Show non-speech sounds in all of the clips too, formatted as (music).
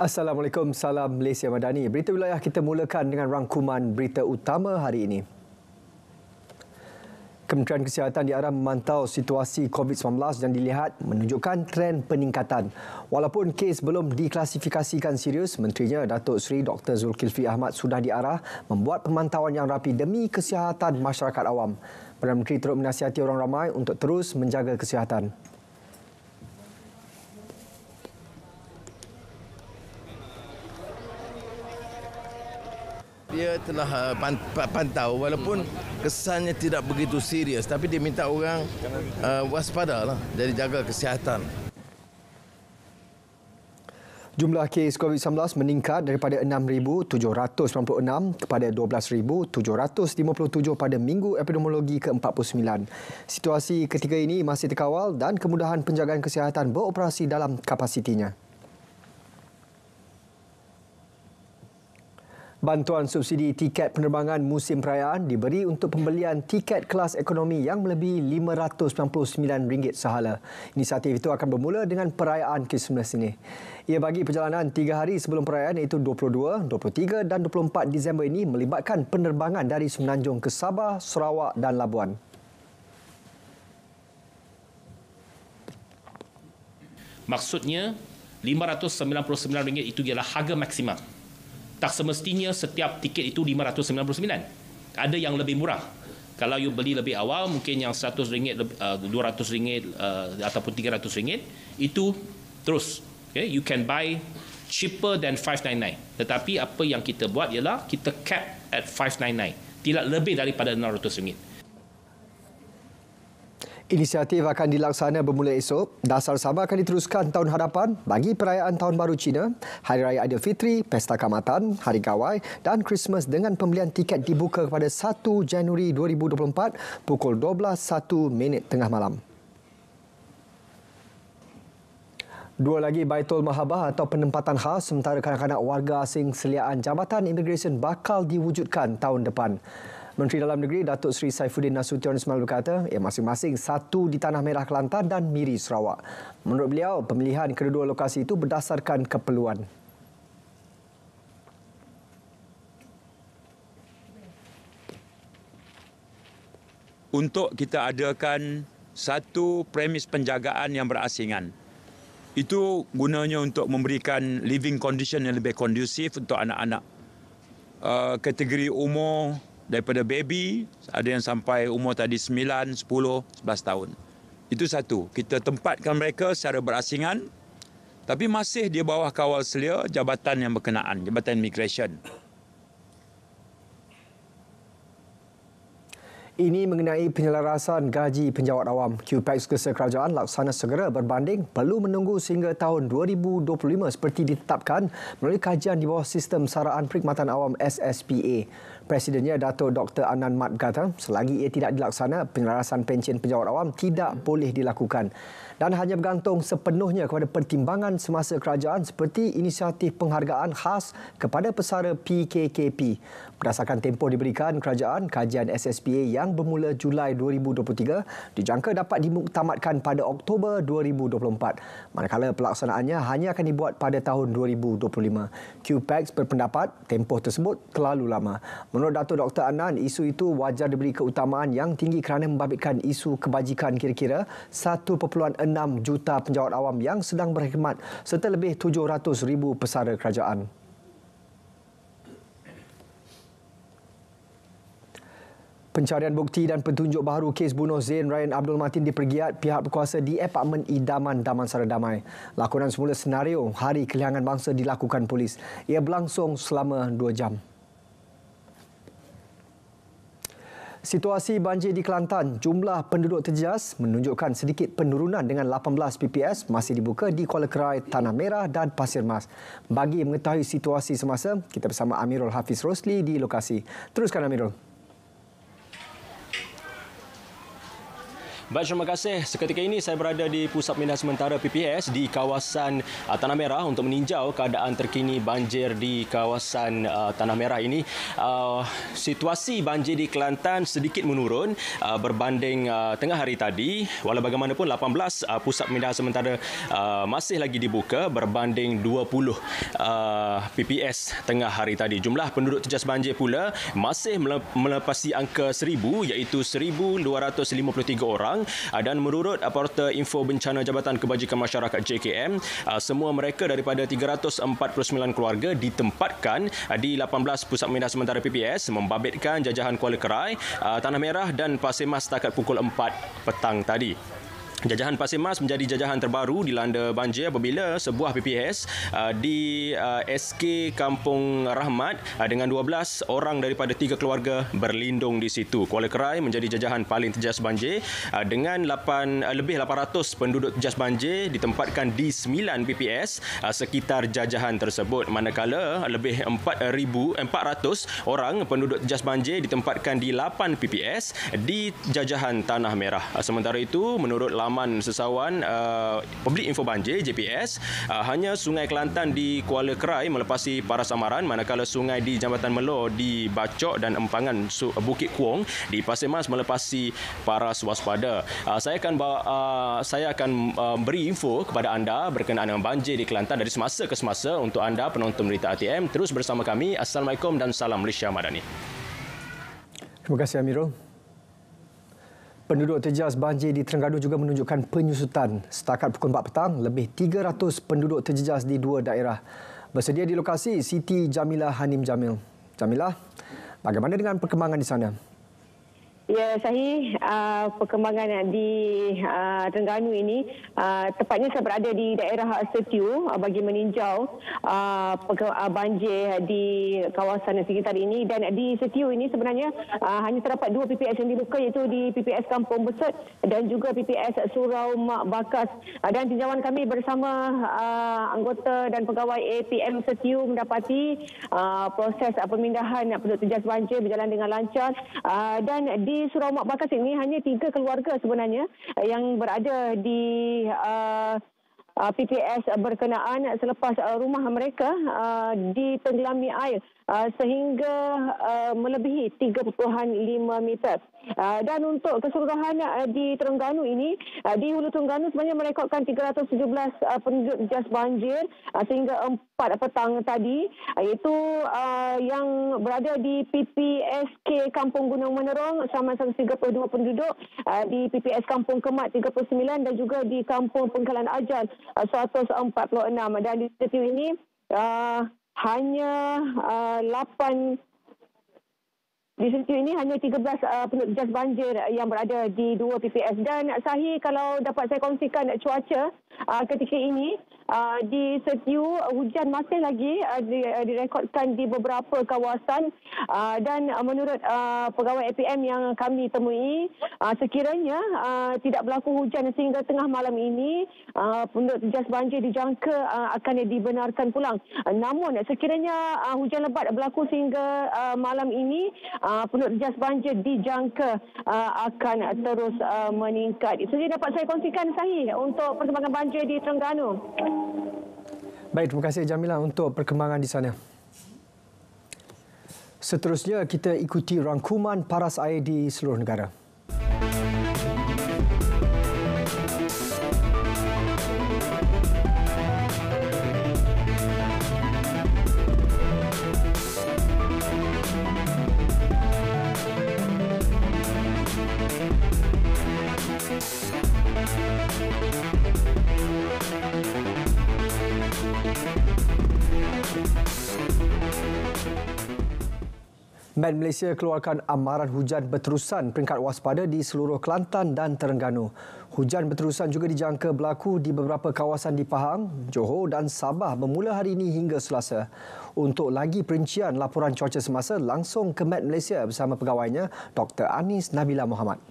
Assalamualaikum, salam Malaysia Madani. Berita wilayah kita mulakan dengan rangkuman berita utama hari ini. Kementerian Kesihatan diarah memantau situasi COVID-19 yang dilihat menunjukkan tren peningkatan. Walaupun kes belum diklasifikasikan serius, Menterinya Datuk Seri Dr. Zulkifli Ahmad sudah diarah membuat pemantauan yang rapi demi kesihatan masyarakat awam. Perdana Menteri turut menasihati orang ramai untuk terus menjaga kesihatan. dia telah uh, pantau walaupun kesannya tidak begitu serius tapi dia minta orang uh, waspada lah jadi jaga kesihatan. Jumlah kes COVID-19 meningkat daripada 6,796 kepada 12,757 pada Minggu Epidemiologi ke-49. Situasi ketiga ini masih terkawal dan kemudahan penjagaan kesihatan beroperasi dalam kapasitinya. Bantuan subsidi tiket penerbangan musim perayaan diberi untuk pembelian tiket kelas ekonomi yang lebih RM599 sehala. Inisiatif itu akan bermula dengan perayaan Christmas ini. Ia bagi perjalanan tiga hari sebelum perayaan iaitu 22, 23 dan 24 Disember ini melibatkan penerbangan dari Semenanjung ke Sabah, Sarawak dan Labuan. Maksudnya RM599 itu ialah harga maksimum tak semestinya setiap tiket itu RM599 ada yang lebih murah kalau you beli lebih awal mungkin yang RM100 RM200 uh, uh, ataupun RM300 itu terus okay? you can buy cheaper than 599 tetapi apa yang kita buat ialah kita cap at 599 tidak lebih daripada 600 ringgit. Inisiatif akan dilaksana bermula esok. Dasar sama akan diteruskan tahun hadapan bagi perayaan Tahun Baru Cina, Hari Raya Aidilfitri, Pesta Kamatan, Hari Gawai dan Christmas dengan pembelian tiket dibuka kepada 1 Januari 2024 pukul 12.01 minit tengah malam. Dua lagi Baitul Mahabah atau penempatan khas sementara kanak-kanak warga asing seliaan Jabatan Immigration bakal diwujudkan tahun depan. Menteri Dalam Negeri Datuk Seri Saifuddin Nasution Ismail berkata ia masing-masing satu di Tanah Merah Kelantan dan Miri Sarawak. Menurut beliau, pemilihan kedua-dua lokasi itu berdasarkan keperluan. Untuk kita adakan satu premis penjagaan yang berasingan. Itu gunanya untuk memberikan living condition yang lebih kondusif untuk anak-anak. Eh, kategori umur daripada baby ada yang sampai umur tadi 9, 10, 11 tahun. Itu satu. Kita tempatkan mereka secara berasingan tapi masih di bawah kawal selia jabatan yang berkenaan, Jabatan Immigration. Ini mengenai penyelarasan gaji penjawat awam. QPEX Kesel Kerajaan laksana segera berbanding perlu menunggu sehingga tahun 2025 seperti ditetapkan melalui kajian di bawah Sistem Saraan Perkhidmatan Awam SSPA. Presidennya Datuk Dr. Anand Mat kata selagi ia tidak dilaksana, penyelarasan pencen pejabat awam tidak boleh dilakukan dan hanya bergantung sepenuhnya kepada pertimbangan semasa kerajaan seperti inisiatif penghargaan khas kepada pesara PKKP. Berdasarkan tempoh diberikan kerajaan, kajian SSPA yang bermula Julai 2023 dijangka dapat dimuktamadkan pada Oktober 2024. Manakala pelaksanaannya hanya akan dibuat pada tahun 2025. QPEX berpendapat tempoh tersebut terlalu lama. Menurut Dato' Dr. Anan, isu itu wajar diberi keutamaan yang tinggi kerana membabitkan isu kebajikan kira-kira 1.6 juta penjawat awam yang sedang berkhidmat serta lebih 700 ribu pesara kerajaan. Pencarian bukti dan petunjuk baru kes bunuh Zain Ryan Abdul Matin dipergiat pihak berkuasa di Apartmen Idaman Damansara Damai. Lakonan semula senario hari kehilangan bangsa dilakukan polis. Ia berlangsung selama dua jam. Situasi banjir di Kelantan, jumlah penduduk terjejas menunjukkan sedikit penurunan dengan 18 PPS masih dibuka di Kuala Kerai, Tanah Merah dan Pasir Mas. Bagi mengetahui situasi semasa, kita bersama Amirul Hafiz Rosli di lokasi. Teruskan Amirul. Baik, terima kasih. Seketika ini saya berada di Pusat Pindah Sementara PPS di kawasan uh, Tanah Merah untuk meninjau keadaan terkini banjir di kawasan uh, Tanah Merah ini. Uh, situasi banjir di Kelantan sedikit menurun uh, berbanding uh, tengah hari tadi. Walau bagaimanapun 18 uh, pusat pindah sementara uh, masih lagi dibuka berbanding 20 uh, PPS tengah hari tadi. Jumlah penduduk terjejas banjir pula masih melepasi angka 1000 iaitu 1253 orang Kelantan uh, ah, dan menurut Porta Info Bencana Jabatan Kebajikan Masyarakat JKM ah, semua mereka daripada 349 keluarga ditempatkan uh, di 18 pusat minda sementara PPS membabitkan jajahan Kuala Kerai, Tanah Merah dan Pasir Mas setakat pukul 4 petang tadi. Jajahan Pasir Mas menjadi jajahan terbaru dilanda banjir apabila sebuah PPS uh, di uh, SK Kampung Rahmat uh, dengan 12 orang daripada tiga keluarga berlindung di situ. Kuala Kerai menjadi jajahan paling terjejas banjir uh, dengan 8 uh, lebih 800 penduduk terjejas banjir ditempatkan di 9 PPS uh, sekitar jajahan tersebut manakala lebih 4400 orang penduduk terjejas banjir ditempatkan di 8 PPS di jajahan Tanah Merah. Uh, sementara itu menurut Lam- aman sesawan uh, Public Info Banjir JPS uh, hanya Sungai Kelantan di Kuala Kerai melepasi paras amaran manakala sungai di Jambatan Melor di Bacok dan Empangan uh, Bukit Kuong di Pasir Mas melepasi paras waspada. Uh, saya akan bawa, uh, saya akan uh, beri info kepada anda berkenaan dengan banjir di Kelantan dari semasa ke semasa untuk anda penonton berita ATM terus bersama kami. Assalamualaikum dan salam Malaysia Madani. Terima kasih Amirul. Penduduk terjejas banjir di Terengganu juga menunjukkan penyusutan. Setakat pukul 4 petang, lebih 300 penduduk terjejas di dua daerah. Bersedia di lokasi Siti Jamilah Hanim Jamil. Jamilah, bagaimana dengan perkembangan di sana? Ya, saya uh, perkembangan di uh, Terengganu ini uh, tepatnya saya berada di daerah Setiu uh, bagi meninjau uh, uh, banjir di kawasan sekitar ini dan di Setiu ini sebenarnya uh, hanya terdapat dua PPS yang dibuka iaitu di PPS Kampung Besut dan juga PPS Surau Mak Bakas uh, dan tinjauan kami bersama uh, anggota dan pegawai APM Setiu mendapati uh, proses uh, pemindahan uh, penduduk terjejas banjir berjalan dengan lancar uh, dan di Surau Mak Bakar ini hanya tiga keluarga sebenarnya eh, yang berada di uh, eh, eh, PPS berkenaan selepas rumah mereka uh, ditenggelami air uh, sehingga uh, melebihi 3.5 meter. Uh, dan untuk keseluruhan uh, di Terengganu ini, uh, di Hulu Terengganu sebenarnya merekodkan 317 uh, penduduk jas banjir uh, sehingga 4 4 petang tadi iaitu uh, yang berada di PPSK Kampung Gunung Menerong sama sama 32 penduduk uh, di PPS Kampung Kemat 39 dan juga di Kampung Pengkalan Ajan uh, 146 dan di situ ini uh, hanya uh, 8 di situ ini hanya 13 uh, penduduk jas banjir yang berada di dua PPS. Dan Sahih, kalau dapat saya kongsikan cuaca, uh, ketika ini uh, di Setiu hujan masih lagi uh, di, uh, direkodkan di beberapa kawasan uh, dan uh, menurut uh, pegawai APM yang kami temui uh, sekiranya uh, tidak berlaku hujan sehingga tengah malam ini penduduk uh, jas banjir dijangka uh, akan dibenarkan pulang uh, namun sekiranya uh, hujan lebat berlaku sehingga uh, malam ini uh, jas banjir dijangka uh, akan terus uh, meningkat. Jadi dapat saya kongsikan sahih untuk perkembangan banjir di Terengganu. Baik, terima kasih Jamila untuk perkembangan di sana. Seterusnya, kita ikuti rangkuman paras air di seluruh negara. Men Malaysia keluarkan amaran hujan berterusan peringkat waspada di seluruh Kelantan dan Terengganu. Hujan berterusan juga dijangka berlaku di beberapa kawasan di Pahang, Johor dan Sabah bermula hari ini hingga Selasa. Untuk lagi perincian laporan cuaca semasa, langsung ke Met Malaysia bersama pegawainya Dr. Anis Nabila Muhammad.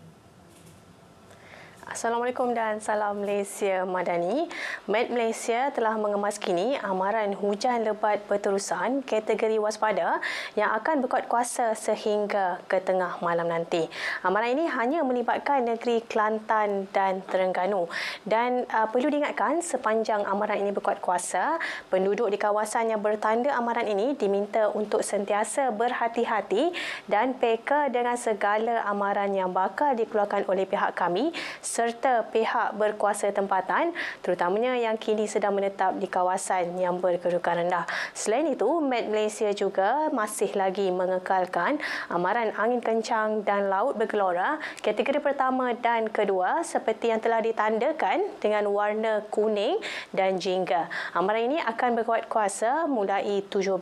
Assalamualaikum dan salam Malaysia Madani. Met Malaysia telah mengemas kini amaran hujan lebat berterusan kategori waspada yang akan berkuat kuasa sehingga ke tengah malam nanti. Amaran ini hanya melibatkan negeri Kelantan dan Terengganu. Dan uh, perlu diingatkan sepanjang amaran ini berkuat kuasa, penduduk di kawasan yang bertanda amaran ini diminta untuk sentiasa berhati-hati dan peka dengan segala amaran yang bakal dikeluarkan oleh pihak kami serta pihak berkuasa tempatan terutamanya yang kini sedang menetap di kawasan yang berkedudukan rendah. Selain itu, Met Malaysia juga masih lagi mengekalkan amaran angin kencang dan laut bergelora kategori pertama dan kedua seperti yang telah ditandakan dengan warna kuning dan jingga. Amaran ini akan berkuat kuasa mulai 17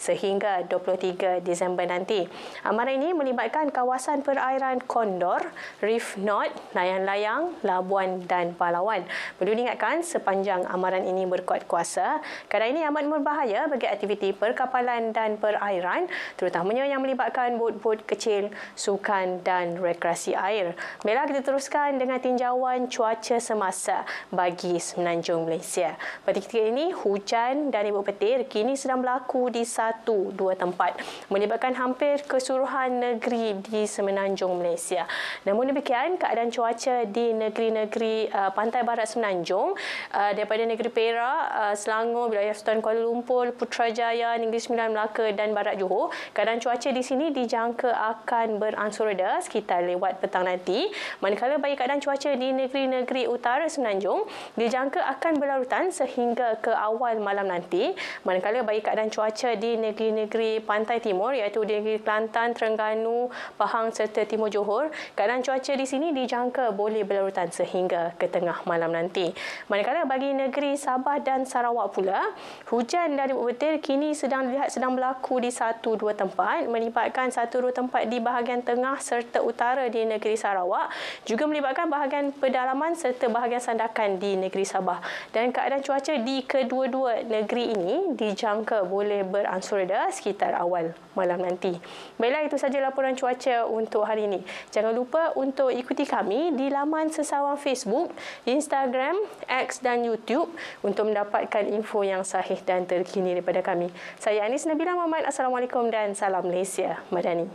sehingga 23 Disember nanti. Amaran ini melibatkan kawasan perairan Kondor, Reef North, Layan-Layan Sayang, Labuan dan Palawan. Perlu diingatkan sepanjang amaran ini berkuat kuasa, keadaan ini amat berbahaya bagi aktiviti perkapalan dan perairan terutamanya yang melibatkan bot-bot kecil, sukan dan rekreasi air. Baiklah kita teruskan dengan tinjauan cuaca semasa bagi Semenanjung Malaysia. Pada ketika ini, hujan dan ibu petir kini sedang berlaku di satu dua tempat melibatkan hampir keseluruhan negeri di Semenanjung Malaysia. Namun demikian, keadaan cuaca di di negeri-negeri uh, pantai barat Semenanjung uh, daripada negeri Perak, uh, Selangor, Wilayah Sultan Kuala Lumpur, Putrajaya, Negeri Sembilan Melaka dan Barat Johor. Keadaan cuaca di sini dijangka akan beransur reda sekitar lewat petang nanti. Manakala bagi keadaan cuaca di negeri-negeri utara Semenanjung dijangka akan berlarutan sehingga ke awal malam nanti. Manakala bagi keadaan cuaca di negeri-negeri pantai timur iaitu di negeri Kelantan, Terengganu, Pahang serta Timur Johor, keadaan cuaca di sini dijangka boleh berlarutan sehingga ke tengah malam nanti. Manakala bagi negeri Sabah dan Sarawak pula, hujan dari petir kini sedang dilihat sedang berlaku di satu dua tempat melibatkan satu dua tempat di bahagian tengah serta utara di negeri Sarawak juga melibatkan bahagian pedalaman serta bahagian sandakan di negeri Sabah. Dan keadaan cuaca di kedua-dua negeri ini dijangka boleh beransur reda sekitar awal malam nanti. Baiklah, itu saja laporan cuaca untuk hari ini. Jangan lupa untuk ikuti kami di laman laman sesawang Facebook, Instagram, X dan YouTube untuk mendapatkan info yang sahih dan terkini daripada kami. Saya Anis Nabila Muhammad. Assalamualaikum dan salam Malaysia. Madani.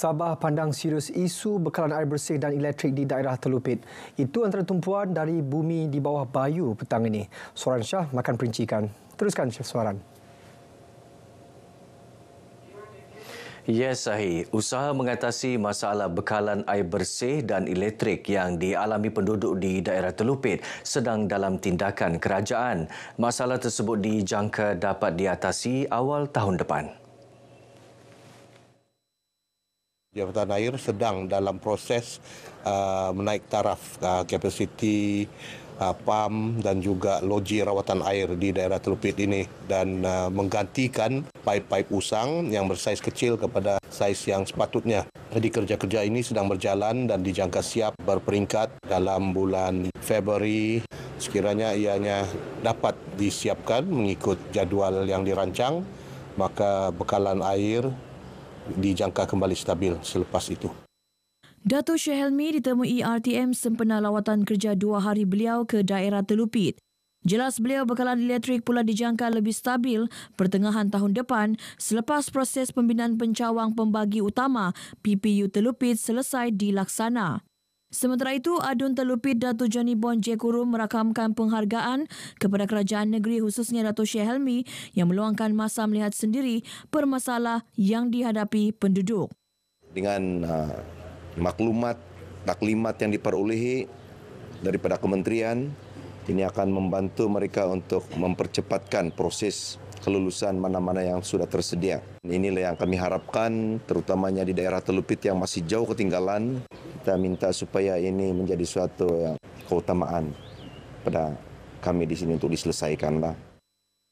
Sabah pandang serius isu bekalan air bersih dan elektrik di daerah Telupit. Itu antara tumpuan dari bumi di bawah bayu petang ini. Soran Shah makan perincikan. Teruskan Chef Soran. Ya Sahih, usaha mengatasi masalah bekalan air bersih dan elektrik yang dialami penduduk di daerah Telupit sedang dalam tindakan kerajaan. Masalah tersebut dijangka dapat diatasi awal tahun depan. Jabatan Air sedang dalam proses uh, menaik taraf kapasiti uh, pam uh, dan juga loji rawatan air di daerah Telupit ini dan uh, menggantikan pipe-pipe usang yang bersaiz kecil kepada saiz yang sepatutnya. Jadi kerja-kerja ini sedang berjalan dan dijangka siap berperingkat dalam bulan Februari sekiranya ianya dapat disiapkan mengikut jadual yang dirancang maka bekalan air dijangka kembali stabil selepas itu. Datuk Syed Helmi ditemui RTM sempena lawatan kerja dua hari beliau ke daerah Telupit. Jelas beliau bekalan elektrik pula dijangka lebih stabil pertengahan tahun depan selepas proses pembinaan pencawang pembagi utama PPU Telupit selesai dilaksanakan. Sementara itu, Adun Terlupit Datu Johnny Bon Jekuru merakamkan penghargaan kepada kerajaan negeri khususnya Datu Syekh Helmi yang meluangkan masa melihat sendiri permasalah yang dihadapi penduduk. Dengan uh, maklumat taklimat yang diperolehi daripada kementerian ini akan membantu mereka untuk mempercepatkan proses kelulusan mana-mana yang sudah tersedia. Inilah yang kami harapkan, terutamanya di daerah Telupit yang masih jauh ketinggalan. Kita minta supaya ini menjadi suatu yang keutamaan pada kami di sini untuk diselesaikan. Lah.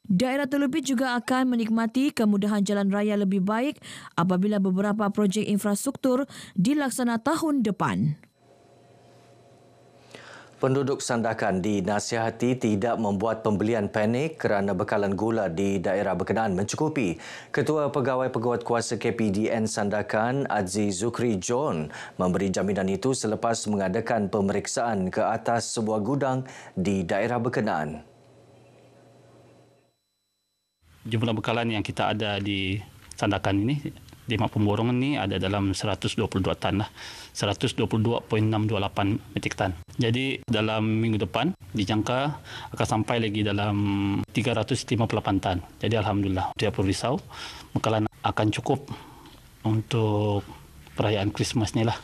Daerah Telupit juga akan menikmati kemudahan jalan raya lebih baik apabila beberapa projek infrastruktur dilaksana tahun depan. Penduduk Sandakan dinasihati tidak membuat pembelian panik kerana bekalan gula di daerah berkenaan mencukupi. Ketua Pegawai Peguat Kuasa KPDN Sandakan Aziz Zukri John memberi jaminan itu selepas mengadakan pemeriksaan ke atas sebuah gudang di daerah berkenaan. Jumlah bekalan yang kita ada di Sandakan ini lima pemborongan ni ada dalam 122 tan lah. 122.628 metrik tan. Jadi dalam minggu depan dijangka akan sampai lagi dalam 358 tan. Jadi Alhamdulillah dia perlu risau. Mekalan akan cukup untuk perayaan Christmas ni lah.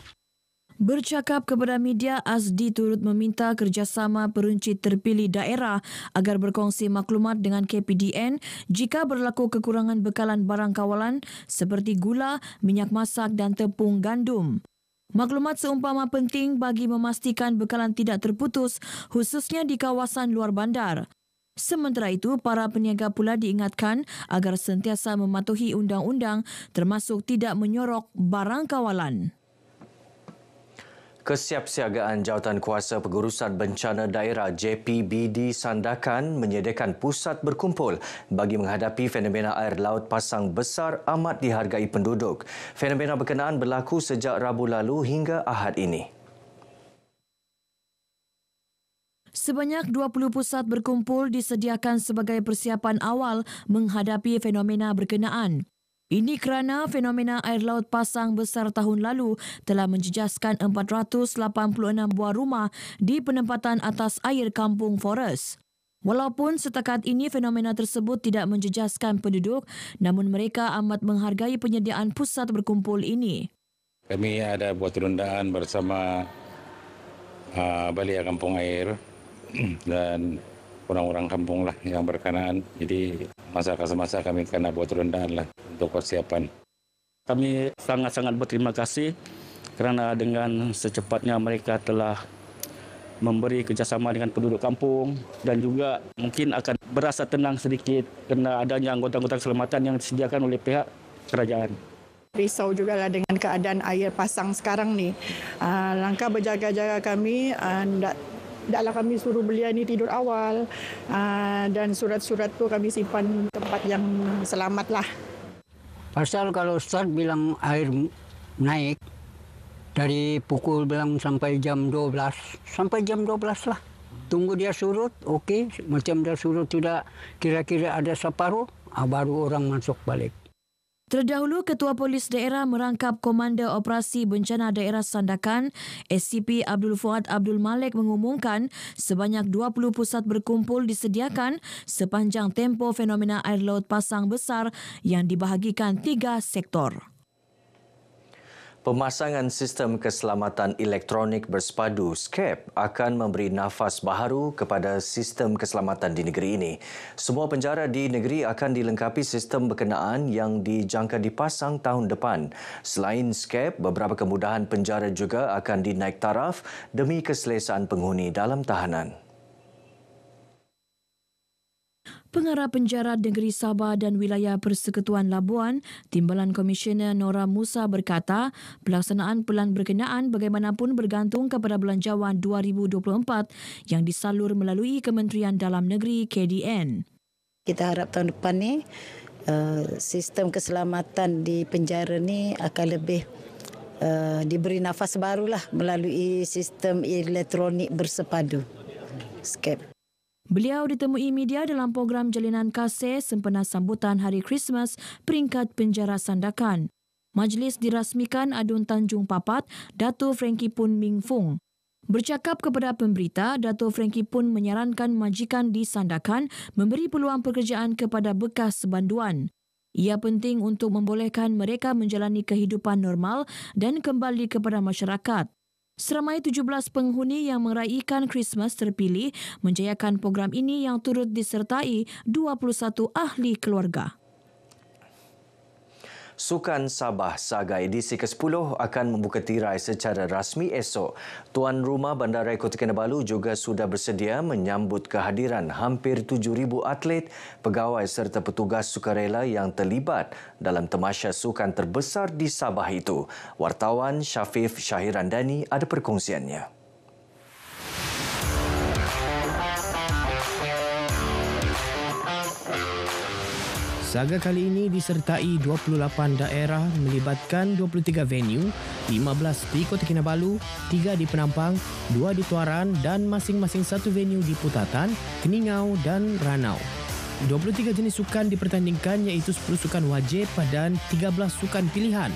Bercakap kepada media, Azdi turut meminta kerjasama peruncit terpilih daerah agar berkongsi maklumat dengan KPDN jika berlaku kekurangan bekalan barang kawalan seperti gula, minyak masak dan tepung gandum. Maklumat seumpama penting bagi memastikan bekalan tidak terputus khususnya di kawasan luar bandar. Sementara itu, para peniaga pula diingatkan agar sentiasa mematuhi undang-undang termasuk tidak menyorok barang kawalan. Kesiapsiagaan Jawatan Kuasa Pengurusan Bencana Daerah JPBD Sandakan menyediakan pusat berkumpul bagi menghadapi fenomena air laut pasang besar amat dihargai penduduk. Fenomena berkenaan berlaku sejak Rabu lalu hingga Ahad ini. Sebanyak 20 pusat berkumpul disediakan sebagai persiapan awal menghadapi fenomena berkenaan. Ini kerana fenomena air laut pasang besar tahun lalu telah menjejaskan 486 buah rumah di penempatan atas air kampung Forest. Walaupun setakat ini fenomena tersebut tidak menjejaskan penduduk, namun mereka amat menghargai penyediaan pusat berkumpul ini. Kami ada buat rundaan bersama uh, ah, Balia Kampung Air (clears throat) dan orang-orang kampung lah yang berkenaan. Jadi masyarakat semasa kami kena buat rendahan lah untuk persiapan. Kami sangat-sangat berterima kasih kerana dengan secepatnya mereka telah memberi kerjasama dengan penduduk kampung dan juga mungkin akan berasa tenang sedikit kerana adanya anggota-anggota keselamatan yang disediakan oleh pihak kerajaan. Risau juga lah dengan keadaan air pasang sekarang ni. Ah, langkah berjaga-jaga kami tidak. Ah, Taklah kami suruh belia ini tidur awal ah, dan surat-surat tu kami simpan tempat yang selamat lah. Pasal kalau Ustaz bilang air naik dari pukul bilang sampai jam 12, sampai jam 12 lah. Tunggu dia surut, okey. Macam dia surut tidak kira-kira ada separuh, ah, baru orang masuk balik. Terdahulu, Ketua Polis Daerah merangkap Komander Operasi Bencana Daerah Sandakan, SCP Abdul Fuad Abdul Malik mengumumkan sebanyak 20 pusat berkumpul disediakan sepanjang tempo fenomena air laut pasang besar yang dibahagikan tiga sektor. Pemasangan sistem keselamatan elektronik bersepadu SCAP akan memberi nafas baharu kepada sistem keselamatan di negeri ini. Semua penjara di negeri akan dilengkapi sistem berkenaan yang dijangka dipasang tahun depan. Selain SCAP, beberapa kemudahan penjara juga akan dinaik taraf demi keselesaan penghuni dalam tahanan. Pengarah Penjara Negeri Sabah dan Wilayah Persekutuan Labuan, Timbalan Komisioner Nora Musa berkata, pelaksanaan pelan berkenaan bagaimanapun bergantung kepada Belanjawan 2024 yang disalur melalui Kementerian Dalam Negeri KDN. Kita harap tahun depan ni eh, sistem keselamatan di penjara ni akan lebih eh, diberi nafas barulah melalui sistem elektronik bersepadu. Skip. Beliau ditemui media dalam program jalinan kasih sempena sambutan Hari Krismas peringkat penjara Sandakan. Majlis dirasmikan Adun Tanjung Papat, Datu Frankie Pun Ming Fung. Bercakap kepada pemberita, Dato' Frankie pun menyarankan majikan di Sandakan memberi peluang pekerjaan kepada bekas sebanduan. Ia penting untuk membolehkan mereka menjalani kehidupan normal dan kembali kepada masyarakat. Seramai 17 penghuni yang meraihkan Christmas terpilih menjayakan program ini yang turut disertai 21 ahli keluarga. Sukan Sabah saga edisi ke-10 akan membuka tirai secara rasmi esok. Tuan rumah Bandaraya Kota Kinabalu juga sudah bersedia menyambut kehadiran hampir 7,000 atlet, pegawai serta petugas sukarela yang terlibat dalam temasya sukan terbesar di Sabah itu. Wartawan Syafif Syahiran ada perkongsiannya. Saga kali ini disertai 28 daerah melibatkan 23 venue, 15 di Kota Kinabalu, 3 di Penampang, 2 di Tuaran dan masing-masing satu venue di Putatan, Keningau dan Ranau. 23 jenis sukan dipertandingkan iaitu 10 sukan wajib dan 13 sukan pilihan.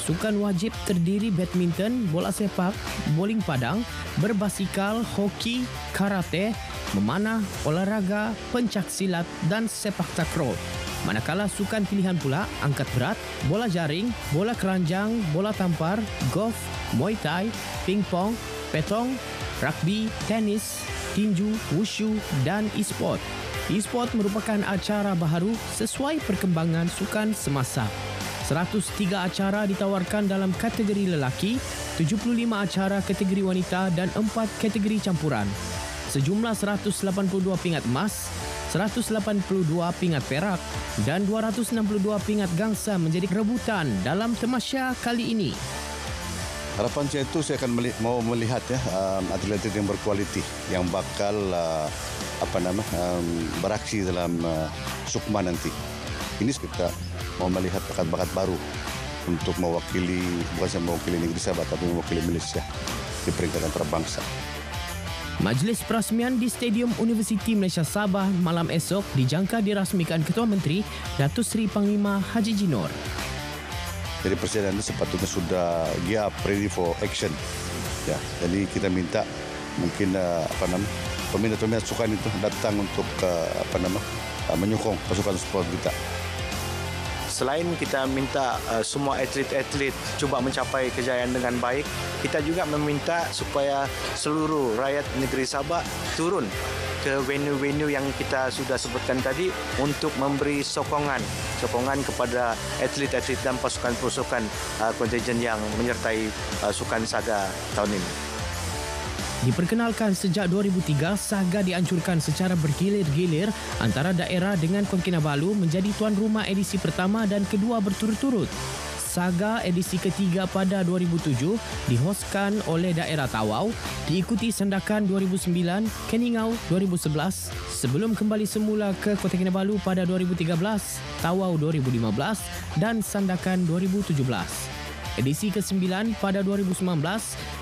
Sukan wajib terdiri badminton, bola sepak, bowling padang, berbasikal, hoki, karate, memanah, olahraga, pencak silat dan sepak takraw. Manakala sukan pilihan pula angkat berat, bola jaring, bola keranjang, bola tampar, golf, muay thai, pingpong, petong, rugby, tenis, tinju, wushu dan e-sport. E-sport merupakan acara baharu sesuai perkembangan sukan semasa. 103 acara ditawarkan dalam kategori lelaki, 75 acara kategori wanita dan 4 kategori campuran. Sejumlah 182 pingat emas 182 pingat perak dan 262 pingat gangsa menjadi rebutan dalam temasya kali ini. Harapan saya itu saya akan meli- mau melihat ya um, atlet-atlet yang berkualiti yang bakal uh, apa nama um, beraksi dalam uh, sukma nanti. Ini kita mau melihat bakat-bakat baru untuk mewakili bukan saya mewakili negeri Sabah tapi mewakili Malaysia di peringkat antarabangsa. Majlis perasmian di Stadium Universiti Malaysia Sabah malam esok dijangka dirasmikan Ketua Menteri Datuk Seri Panglima Haji Jinor. Jadi persediaan itu sepatutnya sudah giap ready for action. Ya, jadi kita minta mungkin eh, apa namanya pemain-pemain sukan itu datang untuk eh, apa namanya eh, menyokong pasukan sport kita selain kita minta uh, semua atlet-atlet cuba mencapai kejayaan dengan baik, kita juga meminta supaya seluruh rakyat negeri Sabah turun ke venue-venue yang kita sudah sebutkan tadi untuk memberi sokongan sokongan kepada atlet-atlet dan pasukan-pasukan uh, kontingen yang menyertai uh, Sukan Saga tahun ini. Diperkenalkan sejak 2003, Saga dianjurkan secara bergilir-gilir antara daerah dengan Kinabalu menjadi tuan rumah edisi pertama dan kedua berturut-turut. Saga edisi ketiga pada 2007 dihoskan oleh daerah Tawau, diikuti Sendakan 2009, Keningau 2011, sebelum kembali semula ke Kota Kinabalu pada 2013, Tawau 2015 dan Sendakan 2017 edisi ke-9 pada 2019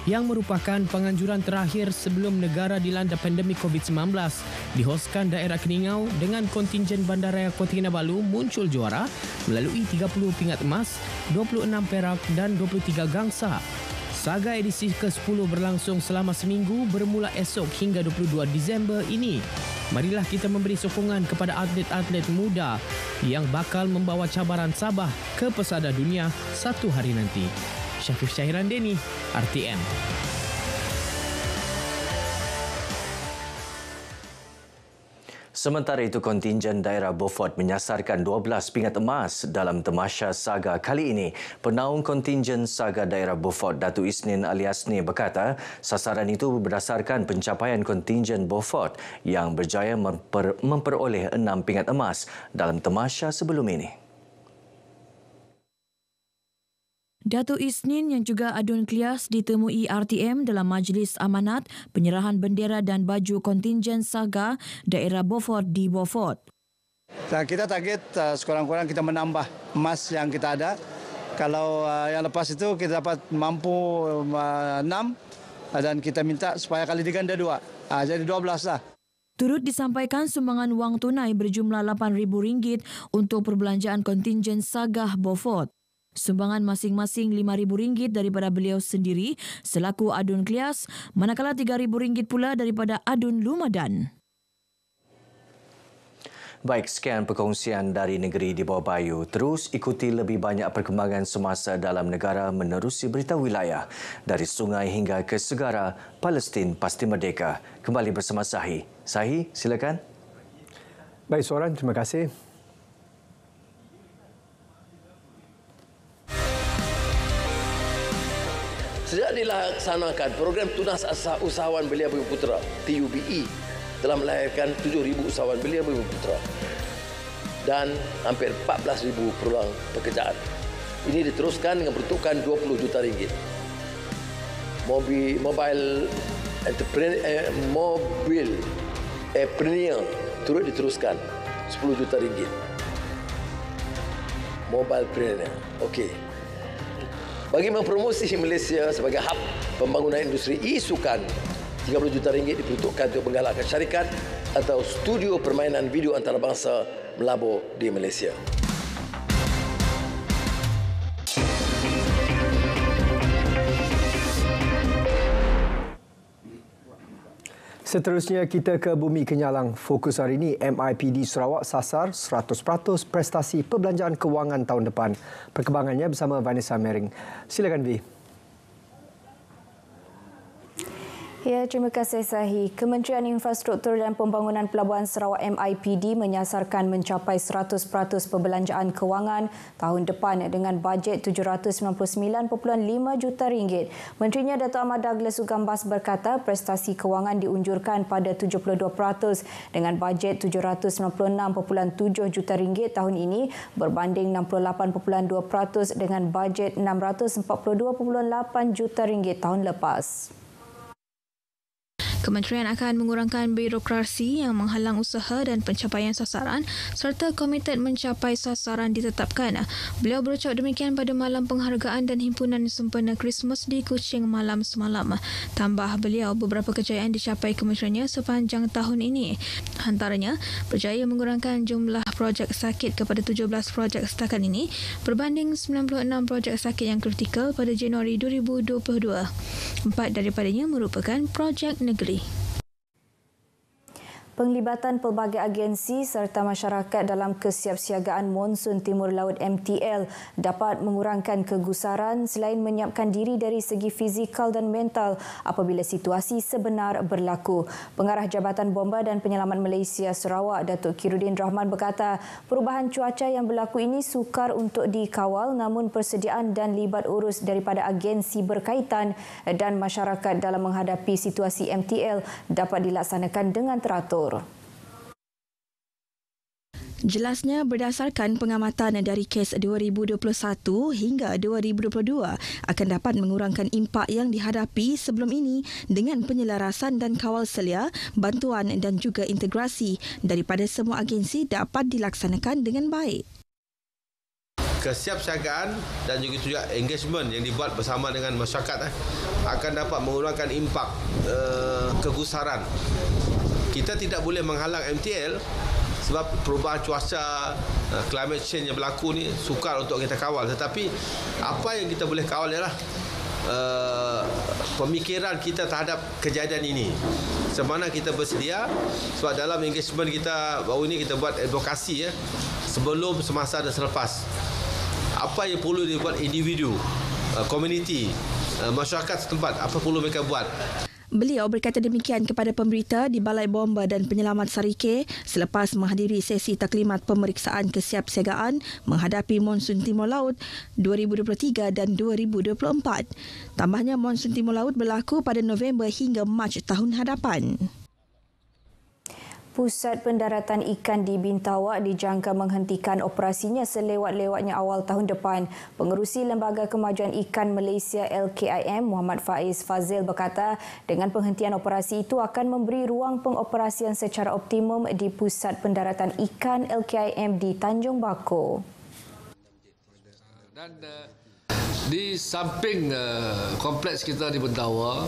yang merupakan penganjuran terakhir sebelum negara dilanda pandemi COVID-19 dihoskan daerah Keningau dengan kontingen Bandaraya Kota Kinabalu muncul juara melalui 30 pingat emas, 26 perak dan 23 gangsa. Saga edisi ke-10 berlangsung selama seminggu bermula esok hingga 22 Disember ini. Marilah kita memberi sokongan kepada atlet-atlet muda yang bakal membawa cabaran Sabah ke pesada dunia satu hari nanti. Syafiq Syahiran Deni, RTM. Sementara itu, kontingen daerah Beaufort menyasarkan 12 pingat emas dalam temasya Saga kali ini. Penaung kontingen Saga daerah Beaufort, Datu Isnin Aliasni berkata, sasaran itu berdasarkan pencapaian kontingen Beaufort yang berjaya memperoleh 6 pingat emas dalam temasya sebelum ini. Datuk Isnin yang juga adun Klias ditemui RTM dalam majlis amanat penyerahan bendera dan baju kontingen Saga daerah Beaufort di Beaufort. Dan kita target uh, sekurang-kurang kita menambah emas yang kita ada. Kalau uh, yang lepas itu kita dapat mampu uh, enam uh, dan kita minta supaya kali ini ganda dua. Uh, jadi dua belas lah. Turut disampaikan sumbangan wang tunai berjumlah RM8,000 untuk perbelanjaan kontingen Sagah Beaufort sumbangan masing-masing RM5,000 daripada beliau sendiri selaku adun Klias, manakala RM3,000 pula daripada adun Lumadan. Baik, sekian perkongsian dari negeri di bawah bayu. Terus ikuti lebih banyak perkembangan semasa dalam negara menerusi berita wilayah. Dari sungai hingga ke segara, Palestin pasti merdeka. Kembali bersama Sahih. Sahih, silakan. Baik, Soran. Terima kasih. Sejak dilaksanakan program tunas asah usahawan belia bumi putera TUBE telah melahirkan 7,000 usahawan belia bumi putera dan hampir 14,000 peluang pekerjaan. Ini diteruskan dengan peruntukan 20 juta ringgit. mobil mobile entrepreneur, eh, mobil entrepreneur turut diteruskan 10 juta ringgit. Mobile entrepreneur, okey bagi mempromosi Malaysia sebagai hub pembangunan industri e-sukan 30 juta ringgit diperuntukkan untuk menggalakkan syarikat atau studio permainan video antarabangsa Melabur di Malaysia. Seterusnya kita ke Bumi Kenyalang. Fokus hari ini MIPD Sarawak sasar 100% prestasi perbelanjaan kewangan tahun depan. Perkembangannya bersama Vanessa Mering. Silakan V. Ya, terima kasih Sahi. Kementerian Infrastruktur dan Pembangunan Pelabuhan Sarawak MIPD menyasarkan mencapai 100% perbelanjaan kewangan tahun depan dengan bajet 799.5 juta ringgit. Menterinya Dato' Ahmad Douglas Ugambas berkata prestasi kewangan diunjurkan pada 72% dengan bajet 796.7 juta ringgit tahun ini berbanding 68.2% dengan bajet 642.8 juta ringgit tahun lepas. Kementerian akan mengurangkan birokrasi yang menghalang usaha dan pencapaian sasaran serta komited mencapai sasaran ditetapkan. Beliau berucap demikian pada malam penghargaan dan himpunan sempena Christmas di Kuching malam semalam. Tambah beliau beberapa kejayaan dicapai kementeriannya sepanjang tahun ini. Antaranya, berjaya mengurangkan jumlah projek sakit kepada 17 projek setakat ini berbanding 96 projek sakit yang kritikal pada Januari 2022. Empat daripadanya merupakan projek negeri. beauty. Penglibatan pelbagai agensi serta masyarakat dalam kesiapsiagaan monsun timur laut MTL dapat mengurangkan kegusaran selain menyiapkan diri dari segi fizikal dan mental apabila situasi sebenar berlaku. Pengarah Jabatan Bomba dan Penyelamat Malaysia Sarawak, Datuk Kirudin Rahman berkata, perubahan cuaca yang berlaku ini sukar untuk dikawal namun persediaan dan libat urus daripada agensi berkaitan dan masyarakat dalam menghadapi situasi MTL dapat dilaksanakan dengan teratur. Johor. Jelasnya berdasarkan pengamatan dari kes 2021 hingga 2022 akan dapat mengurangkan impak yang dihadapi sebelum ini dengan penyelarasan dan kawal selia, bantuan dan juga integrasi daripada semua agensi dapat dilaksanakan dengan baik. Kesiapsiagaan dan juga juga engagement yang dibuat bersama dengan masyarakat eh, akan dapat mengurangkan impak eh, kegusaran kita tidak boleh menghalang MTL sebab perubahan cuaca eh, climate change yang berlaku ni sukar untuk kita kawal tetapi apa yang kita boleh kawal ialah uh, pemikiran kita terhadap kejadian ini semana kita bersedia sebab dalam engagement kita baru ini kita buat advokasi ya sebelum semasa dan selepas apa yang perlu dibuat individu uh, eh, community uh, masyarakat setempat apa perlu mereka buat Beliau berkata demikian kepada pemberita di Balai Bomba dan Penyelamat Sarike selepas menghadiri sesi taklimat pemeriksaan kesiapsiagaan menghadapi monsun timur laut 2023 dan 2024. Tambahnya monsun timur laut berlaku pada November hingga Mac tahun hadapan. Pusat pendaratan ikan di Bintawak dijangka menghentikan operasinya selewat-lewatnya awal tahun depan. Pengerusi Lembaga Kemajuan Ikan Malaysia LKIM Muhammad Faiz Fazil berkata, dengan penghentian operasi itu akan memberi ruang pengoperasian secara optimum di Pusat Pendaratan Ikan LKIM di Tanjung Bako. Eh, di samping uh, kompleks kita di Bentawa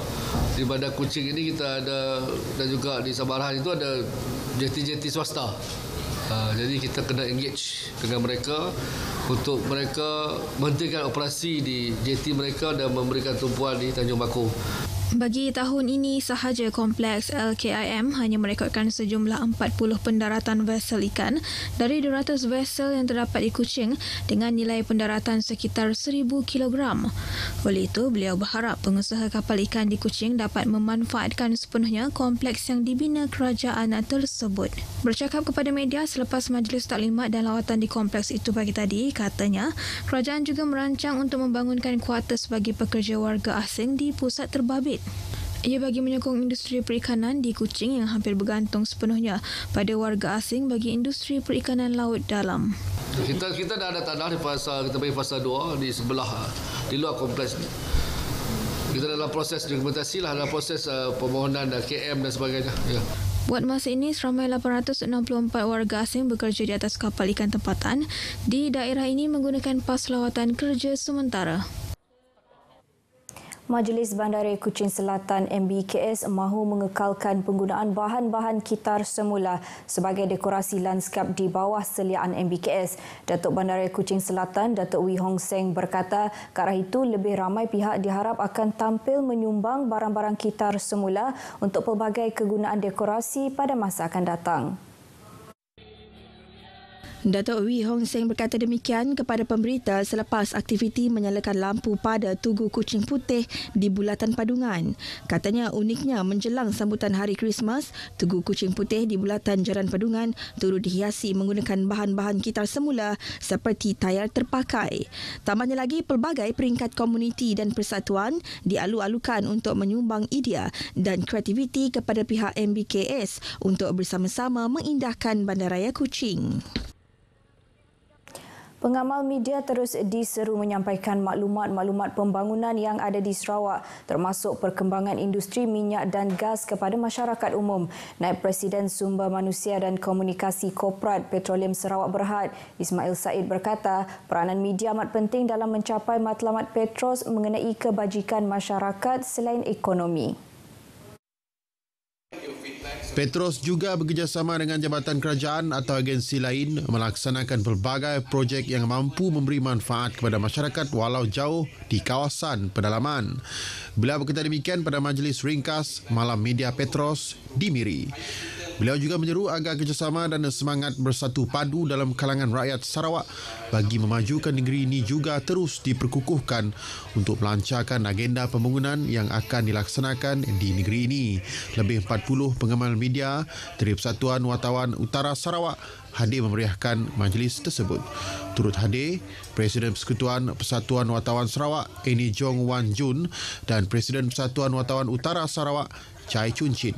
di Bandar Kucing ini kita ada dan juga di Sabarahan itu ada jeti-jeti swasta uh, jadi kita kena engage dengan mereka untuk mereka menghentikan operasi di jeti mereka dan memberikan tumpuan di Tanjung Baku bagi tahun ini sahaja kompleks LKIM hanya merekodkan sejumlah 40 pendaratan vessel ikan dari 200 vessel yang terdapat di Kuching dengan nilai pendaratan sekitar 1000 kg. Oleh itu, beliau berharap pengusaha kapal ikan di Kuching dapat memanfaatkan sepenuhnya kompleks yang dibina kerajaan tersebut. Bercakap kepada media selepas majlis taklimat dan lawatan di kompleks itu pagi tadi, katanya kerajaan juga merancang untuk membangunkan kuarter bagi pekerja warga asing di pusat terbabit Republik. Ia bagi menyokong industri perikanan di Kuching yang hampir bergantung sepenuhnya pada warga asing bagi industri perikanan laut dalam. Kita kita dah ada tanah di pasal kita bagi pasal dua di sebelah di luar kompleks ni. Kita dalam proses dokumentasi lah, dalam proses uh, permohonan dan KM dan sebagainya. Ya. Buat masa ini, seramai 864 warga asing bekerja di atas kapal ikan tempatan di daerah ini menggunakan pas lawatan kerja sementara. Majlis Bandaraya Kuching Selatan MBKS mahu mengekalkan penggunaan bahan-bahan kitar semula sebagai dekorasi landskap di bawah seliaan MBKS. Datuk Bandaraya Kuching Selatan, Datuk Wee Hong Seng berkata, kerana itu lebih ramai pihak diharap akan tampil menyumbang barang-barang kitar semula untuk pelbagai kegunaan dekorasi pada masa akan datang. Datuk Wee Hong Seng berkata demikian kepada pemberita selepas aktiviti menyalakan lampu pada Tugu Kucing Putih di Bulatan Padungan. Katanya uniknya menjelang sambutan Hari Krismas, Tugu Kucing Putih di Bulatan Jalan Padungan turut dihiasi menggunakan bahan-bahan kitar semula seperti tayar terpakai. Tambahnya lagi, pelbagai peringkat komuniti dan persatuan dialu-alukan untuk menyumbang idea dan kreativiti kepada pihak MBKS untuk bersama-sama mengindahkan Bandaraya kucing. Pengamal media terus diseru menyampaikan maklumat-maklumat pembangunan yang ada di Sarawak termasuk perkembangan industri minyak dan gas kepada masyarakat umum. Naib Presiden Sumber Manusia dan Komunikasi Koprat Petroleum Sarawak Berhad Ismail Said berkata peranan media amat penting dalam mencapai matlamat Petros mengenai kebajikan masyarakat selain ekonomi. Petros juga bekerjasama dengan jabatan kerajaan atau agensi lain melaksanakan pelbagai projek yang mampu memberi manfaat kepada masyarakat walau jauh di kawasan pedalaman. Beliau berkata demikian pada majlis ringkas malam media Petros di Miri. Beliau juga menyeru agar kerjasama dan semangat bersatu padu dalam kalangan rakyat Sarawak bagi memajukan negeri ini juga terus diperkukuhkan untuk melancarkan agenda pembangunan yang akan dilaksanakan di negeri ini. Lebih 40 pengamal media dari Persatuan Wartawan Utara Sarawak hadir memeriahkan majlis tersebut. Turut hadir Presiden Persekutuan Persatuan Wartawan Sarawak Eni Jong Wan Jun dan Presiden Persatuan Wartawan Utara Sarawak Chai Chun Chin.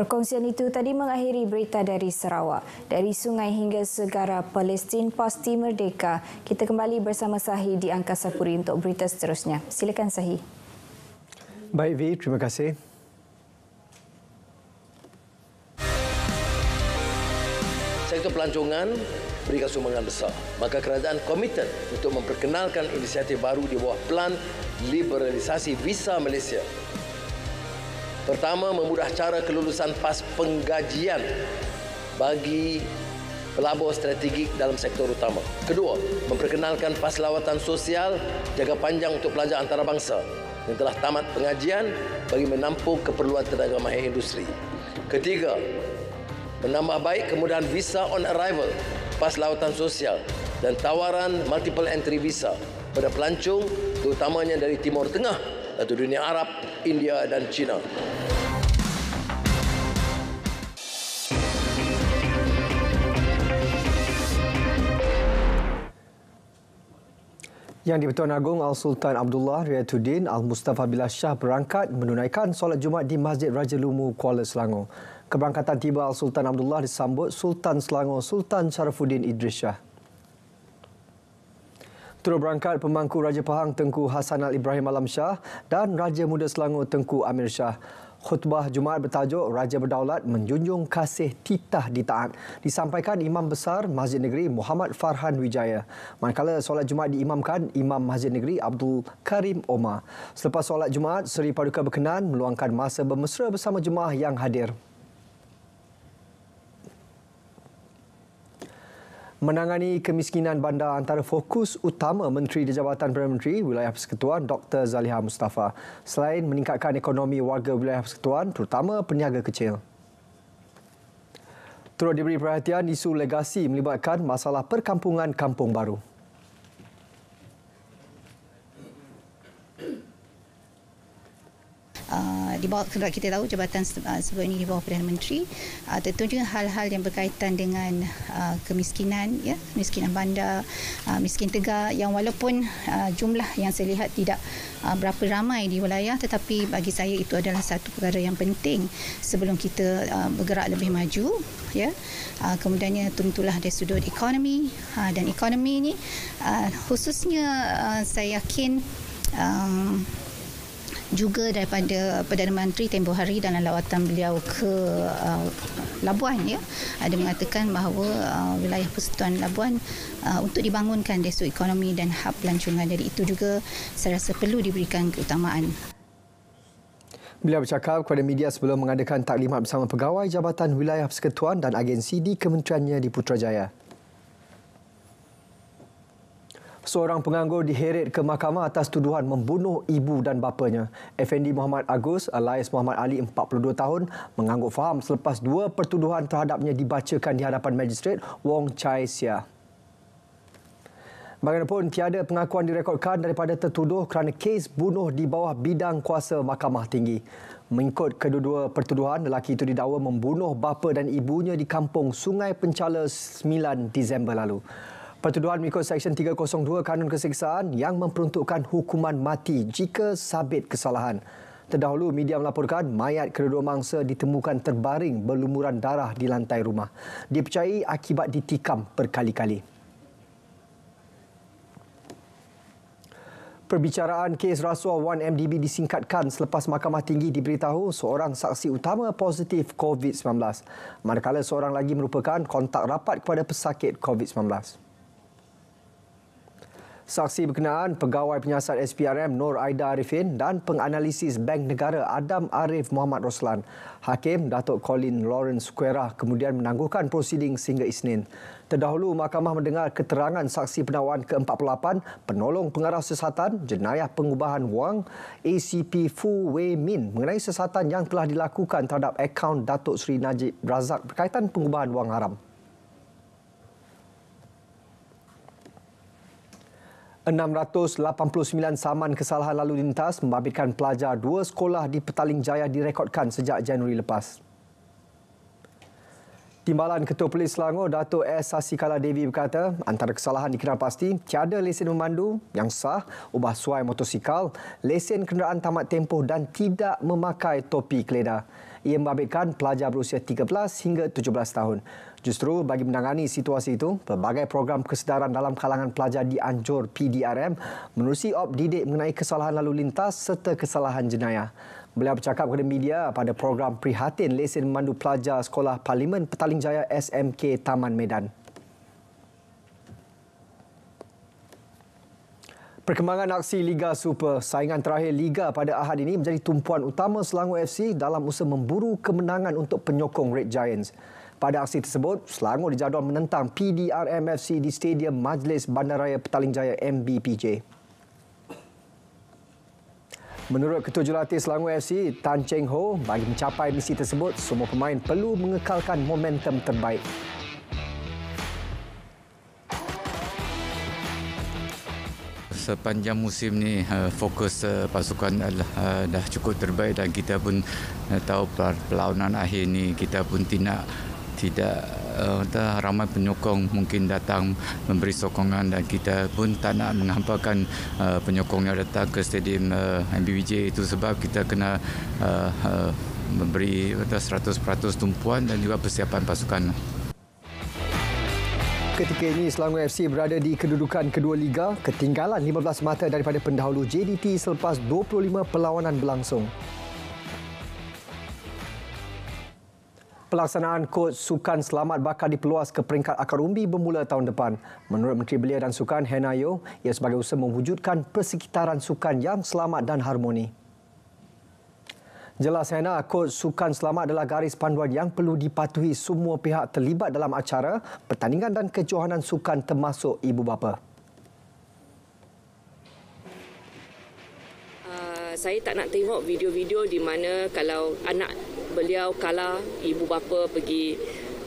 Perkongsian itu tadi mengakhiri berita dari Sarawak. Dari sungai hingga segara Palestin pasti merdeka. Kita kembali bersama Sahih di Angkasa Puri untuk berita seterusnya. Silakan Sahih. Baik V, terima kasih. Sektor pelancongan berikan sumbangan besar. Maka kerajaan komited untuk memperkenalkan inisiatif baru di bawah Plan Liberalisasi Visa Malaysia Pertama, memudah cara kelulusan PAS penggajian bagi pelabur strategik dalam sektor utama. Kedua, memperkenalkan PAS lawatan sosial jangka panjang untuk pelajar antarabangsa yang telah tamat pengajian bagi menampung keperluan tenaga mahir industri. Ketiga, menambah baik kemudahan visa on arrival PAS lawatan sosial dan tawaran multiple entry visa pada pelancong terutamanya dari Timur Tengah atau dunia Arab, India dan China. Yang di-Pertuan Agong Al-Sultan Abdullah Riyatuddin Al-Mustafa Billah Shah berangkat menunaikan solat Jumaat di Masjid Raja Lumu Kuala Selangor. Keberangkatan tiba Al-Sultan Abdullah disambut Sultan Selangor Sultan Sharafuddin Idris Shah. Turut berangkat pemangku Raja Pahang Tengku Hassan Al-Ibrahim Alam Shah dan Raja Muda Selangor Tengku Amir Shah. Khutbah Jumaat bertajuk Raja Berdaulat Menjunjung Kasih Titah Ditaat disampaikan Imam Besar Masjid Negeri Muhammad Farhan Wijaya. Manakala solat Jumaat diimamkan Imam Masjid Negeri Abdul Karim Omar. Selepas solat Jumaat, Seri Paduka berkenan meluangkan masa bermesra bersama jemaah yang hadir. Menangani kemiskinan bandar antara fokus utama Menteri di Jabatan Perdana Menteri Wilayah Persekutuan Dr. Zaliha Mustafa. Selain meningkatkan ekonomi warga Wilayah Persekutuan, terutama peniaga kecil. Turut diberi perhatian isu legasi melibatkan masalah perkampungan Kampung Baru. bawah sebab kita tahu jabatan ah, sebelum ini di bawah Perdana Menteri uh, tentunya hal-hal yang berkaitan dengan ah, kemiskinan ya kemiskinan bandar uh, miskin tegar yang walaupun jumlah yang saya lihat tidak berapa ramai di wilayah tetapi bagi saya itu adalah satu perkara yang penting sebelum kita bergerak lebih maju ya kemudiannya tentulah dari sudut ekonomi dan ekonomi ini khususnya saya yakin juga daripada Perdana Menteri tempoh hari dalam lawatan beliau ke uh, Labuan ya ada mengatakan bahawa uh, wilayah Persatuan Labuan uh, untuk dibangunkan desu ekonomi dan hub pelancongan dari itu juga saya rasa perlu diberikan keutamaan Beliau bercakap kepada media sebelum mengadakan taklimat bersama pegawai Jabatan Wilayah Persekutuan dan agensi di kementeriannya di Putrajaya. Seorang penganggur diheret ke mahkamah atas tuduhan membunuh ibu dan bapanya. Effendi Muhammad Agus, alias Muhammad Ali, 42 tahun, mengangguk faham selepas dua pertuduhan terhadapnya dibacakan di hadapan majistret Wong Chai Sia. Bagaimanapun, tiada pengakuan direkodkan daripada tertuduh kerana kes bunuh di bawah bidang kuasa mahkamah tinggi. Mengikut kedua-dua pertuduhan, lelaki itu didakwa membunuh bapa dan ibunya di kampung Sungai Pencala 9 Disember lalu. Pertuduhan mengikut Seksyen 302 Kanun Kesiksaan yang memperuntukkan hukuman mati jika sabit kesalahan. Terdahulu, media melaporkan mayat kedua mangsa ditemukan terbaring berlumuran darah di lantai rumah. Dipercayai akibat ditikam berkali-kali. Perbicaraan kes rasuah 1MDB disingkatkan selepas Mahkamah Tinggi diberitahu seorang saksi utama positif COVID-19. Manakala seorang lagi merupakan kontak rapat kepada pesakit COVID-19. Saksi berkenaan pegawai penyiasat SPRM Nur Aida Arifin dan penganalisis Bank Negara Adam Arif Muhammad Roslan. Hakim Datuk Colin Lawrence Quera kemudian menangguhkan prosiding sehingga Isnin. Terdahulu, mahkamah mendengar keterangan saksi pendakwaan ke-48, penolong pengarah sesatan, jenayah pengubahan wang, ACP Fu Wei Min mengenai sesatan yang telah dilakukan terhadap akaun Datuk Seri Najib Razak berkaitan pengubahan wang haram. 689 saman kesalahan lalu lintas membabitkan pelajar dua sekolah di Petaling Jaya direkodkan sejak Januari lepas. Timbalan Ketua Polis Selangor, Datuk S. Sasikala Devi berkata, antara kesalahan dikenal pasti, tiada lesen memandu yang sah, ubah suai motosikal, lesen kenderaan tamat tempoh dan tidak memakai topi keledar. Ia membabitkan pelajar berusia 13 hingga 17 tahun. Justru bagi menangani situasi itu, pelbagai program kesedaran dalam kalangan pelajar dianjur PDRM menerusi op didik mengenai kesalahan lalu lintas serta kesalahan jenayah. Beliau bercakap kepada media pada program prihatin lesen mandu pelajar Sekolah Parlimen Petaling Jaya SMK Taman Medan. Perkembangan aksi Liga Super, saingan terakhir Liga pada Ahad ini menjadi tumpuan utama Selangor FC dalam usaha memburu kemenangan untuk penyokong Red Giants. Pada aksi tersebut, Selangor dijadual menentang PDRMFC di Stadium Majlis Bandaraya Petaling Jaya MBPJ. Menurut Ketua Jurulatih Selangor FC, Tan Cheng Ho, bagi mencapai misi tersebut, semua pemain perlu mengekalkan momentum terbaik. Sepanjang musim ni eh, fokus eh, pasukan adalah eh, dah cukup terbaik dan kita pun tahu perlawanan akhir ni kita pun tidak tidak uh, ramai penyokong mungkin datang memberi sokongan dan kita pun tak nak menghampakan uh, eh, penyokong yang datang ke stadium uh, eh, MBBJ itu sebab kita kena uh, uh, memberi 100% tumpuan dan juga persiapan pasukan. Ketika ini Selangor FC berada di kedudukan kedua liga, ketinggalan 15 mata daripada pendahulu JDT selepas 25 perlawanan berlangsung. Pelaksanaan kod sukan selamat bakal diperluas ke peringkat akar umbi bermula tahun depan. Menurut Menteri Belia dan Sukan, Hena ia sebagai usaha mewujudkan persekitaran sukan yang selamat dan harmoni. Jelas Hena, kod sukan selamat adalah garis panduan yang perlu dipatuhi semua pihak terlibat dalam acara, pertandingan dan kejohanan sukan termasuk ibu bapa. saya tak nak tengok video-video di mana kalau anak beliau kalah, ibu bapa pergi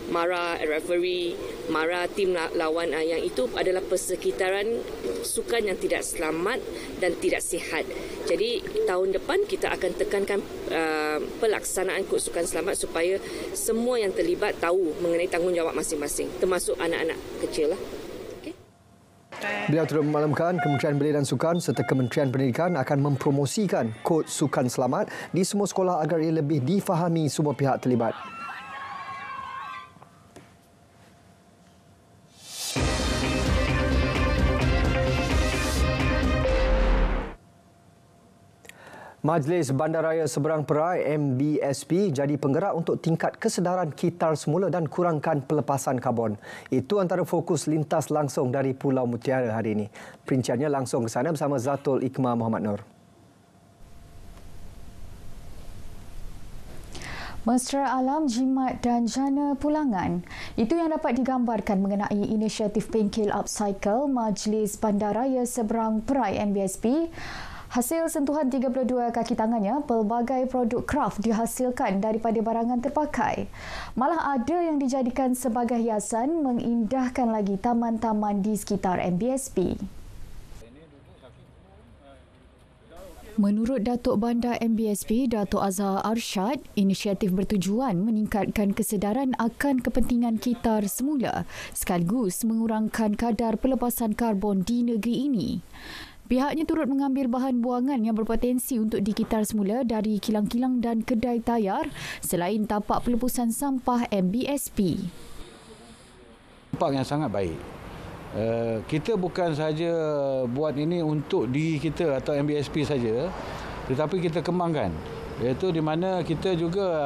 marah referee, marah tim lawan ah, yang itu adalah persekitaran sukan yang tidak selamat dan tidak sihat. Jadi tahun depan kita akan tekankan uh, pelaksanaan kod sukan selamat supaya semua yang terlibat tahu mengenai tanggungjawab masing-masing termasuk anak-anak kecil lah. Beliau turut memaklumkan Kementerian Belia dan Sukan serta Kementerian Pendidikan akan mempromosikan kod sukan selamat di semua sekolah agar ia lebih difahami semua pihak terlibat. Majlis Bandaraya Seberang Perai MBSP jadi penggerak untuk tingkat kesedaran kitar semula dan kurangkan pelepasan karbon. Itu antara fokus lintas langsung dari Pulau Mutiara hari ini. Perinciannya langsung ke sana bersama Zatul Ikma Muhammad Nur. Mesra Alam Jimat dan Jana Pulangan. Itu yang dapat digambarkan mengenai inisiatif Pengkil Upcycle Majlis Bandaraya Seberang Perai MBSP Hasil sentuhan 32 kaki tangannya, pelbagai produk kraft dihasilkan daripada barangan terpakai. Malah ada yang dijadikan sebagai hiasan mengindahkan lagi taman-taman di sekitar MBSP. Menurut Datuk Bandar MBSP, Datuk Azhar Arshad, inisiatif bertujuan meningkatkan kesedaran akan kepentingan kitar semula sekaligus mengurangkan kadar pelepasan karbon di negeri ini. Pihaknya turut mengambil bahan buangan yang berpotensi untuk dikitar semula dari kilang-kilang dan kedai tayar selain tapak pelupusan sampah MBSP. Tempat yang sangat baik. Eh, kita bukan saja buat ini untuk diri kita atau MBSP saja tetapi kita kembangkan iaitu di mana kita juga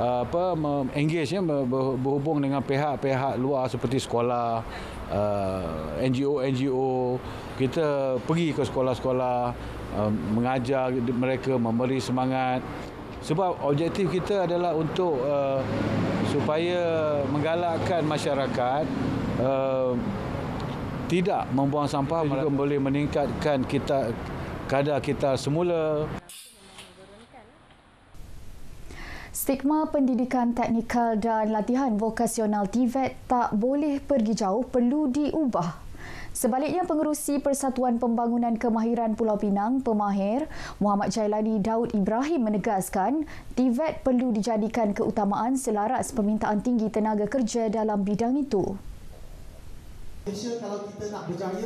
apa engage ya berhubung dengan pihak-pihak luar seperti sekolah uh, NGO NGO kita pergi ke sekolah-sekolah um, mengajar mereka memberi semangat sebab objektif kita adalah untuk uh, supaya menggalakkan masyarakat uh, tidak membuang sampah juga boleh meningkatkan kita kadar kita semula. Stigma pendidikan teknikal dan latihan vokasional TVET e tak boleh pergi jauh perlu diubah. Sebaliknya pengerusi Persatuan Pembangunan Kemahiran Pulau Pinang, Pemahir, Muhammad Jailani Daud Ibrahim menegaskan TVET e perlu dijadikan keutamaan selaras permintaan tinggi tenaga kerja dalam bidang itu.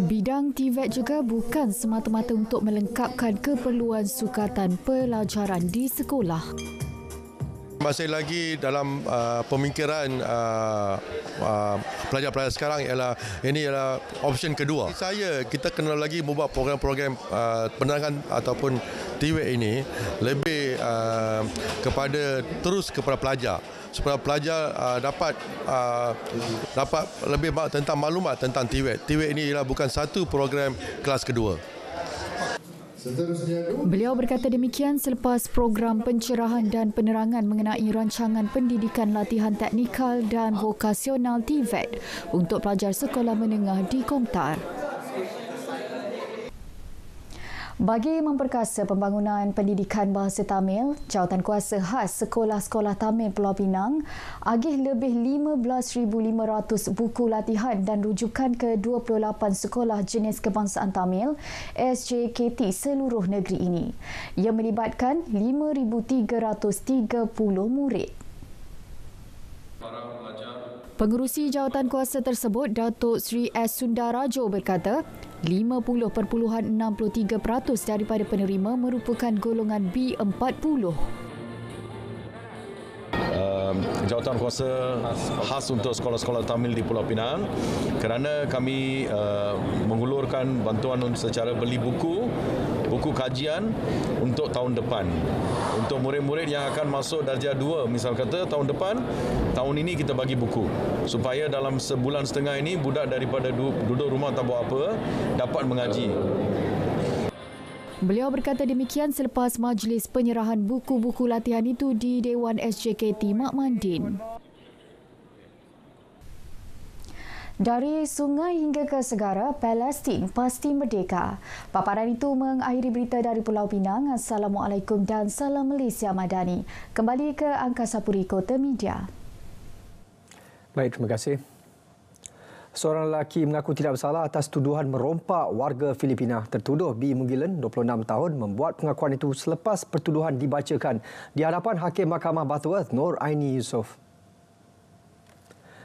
Bidang TVET e juga bukan semata-mata untuk melengkapkan keperluan sukatan pelajaran di sekolah masih lagi dalam uh, pemikiran pelajar-pelajar uh, uh, sekarang ialah ini ialah option kedua. Saya kita kena lagi membuat program-program uh, penerangan ataupun TV ini lebih uh, kepada terus kepada pelajar supaya pelajar uh, dapat uh, dapat lebih tentang maklumat tentang TVET. TVET ini ialah bukan satu program kelas kedua. Beliau berkata demikian selepas program pencerahan dan penerangan mengenai rancangan pendidikan latihan teknikal dan vokasional TVET e untuk pelajar sekolah menengah di Komtar. Bagi memperkasa pembangunan pendidikan bahasa Tamil, jawatan kuasa khas Sekolah-Sekolah Tamil Pulau Pinang agih lebih 15,500 buku latihan dan rujukan ke 28 sekolah jenis kebangsaan Tamil SJKT seluruh negeri ini. Ia melibatkan 5,330 murid. Pengurusi jawatan kuasa tersebut, Datuk Sri S. Sundarajo berkata, 50.63% daripada penerima merupakan golongan B40. Um, ehm, jawatan kuasa khas untuk sekolah-sekolah Tamil di Pulau Pinang kerana kami uh, mengulurkan bantuan secara beli buku uh, buku kajian untuk tahun depan. Untuk murid-murid yang akan masuk darjah dua misal kata tahun depan, tahun ini kita bagi buku. Supaya dalam sebulan setengah ini budak daripada duduk rumah tak buat apa dapat mengaji. Beliau berkata demikian selepas majlis penyerahan buku-buku latihan itu di Dewan SJKT Mak Mandin. Dari sungai hingga ke segara, Palestin pasti merdeka. Paparan itu mengakhiri berita dari Pulau Pinang. Assalamualaikum dan salam Malaysia Madani. Kembali ke Angkasa Puri Kota Media. Baik, terima kasih. Seorang lelaki mengaku tidak bersalah atas tuduhan merompak warga Filipina. Tertuduh B. Mugilan, 26 tahun, membuat pengakuan itu selepas pertuduhan dibacakan di hadapan Hakim Mahkamah Batuah Nur Aini Yusof.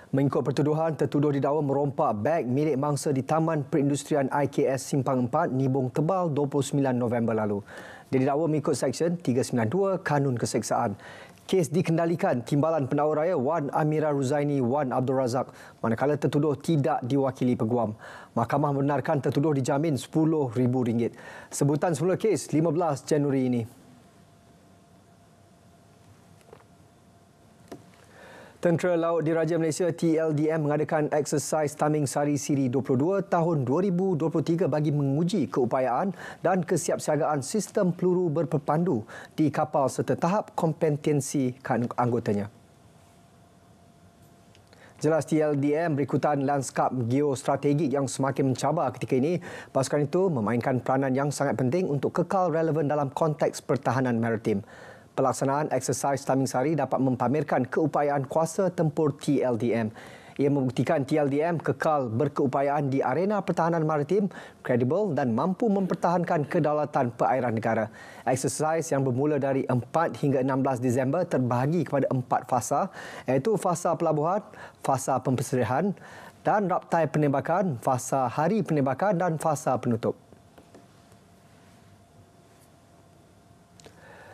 Mengikut pertuduhan, tertuduh didakwa merompak beg milik mangsa di Taman Perindustrian IKS Simpang 4, Nibong Tebal 29 November lalu. Dia didakwa mengikut Seksyen 392 Kanun Keseksaan. Kes dikendalikan timbalan pendakwa raya Wan Amira Ruzaini Wan Abdul Razak manakala tertuduh tidak diwakili peguam. Mahkamah membenarkan tertuduh dijamin RM10,000. Sebutan semula kes 15 Januari ini. Tentera Laut Diraja Malaysia TLDM mengadakan eksersis Taming Sari Siri 22 tahun 2023 bagi menguji keupayaan dan kesiapsiagaan sistem peluru berpandu di kapal serta tahap kompetensi kan- anggotanya. Jelas TLDM berikutan lanskap geostrategik yang semakin mencabar ketika ini. Pasukan itu memainkan peranan yang sangat penting untuk kekal relevan dalam konteks pertahanan maritim pelaksanaan eksersis Taming Sari dapat mempamerkan keupayaan kuasa tempur TLDM. Ia membuktikan TLDM kekal berkeupayaan di arena pertahanan maritim, kredibel dan mampu mempertahankan kedaulatan perairan negara. Eksersis yang bermula dari 4 hingga 16 Disember terbahagi kepada empat fasa iaitu fasa pelabuhan, fasa pempersedihan dan raptai penembakan, fasa hari penembakan dan fasa penutup.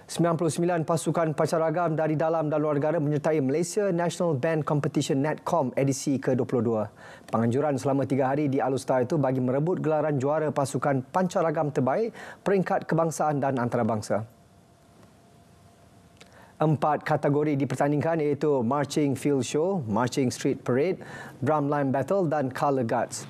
99 pasukan pancaragam dari dalam dan luar negara menyertai Malaysia National Band Competition Netcom edisi ke-22. Penganjuran selama tiga hari di Alustar itu bagi merebut gelaran juara pasukan pancaragam terbaik peringkat kebangsaan dan antarabangsa. Empat kategori dipertandingkan iaitu Marching Field Show, Marching Street Parade, Drumline Battle dan Color Guards.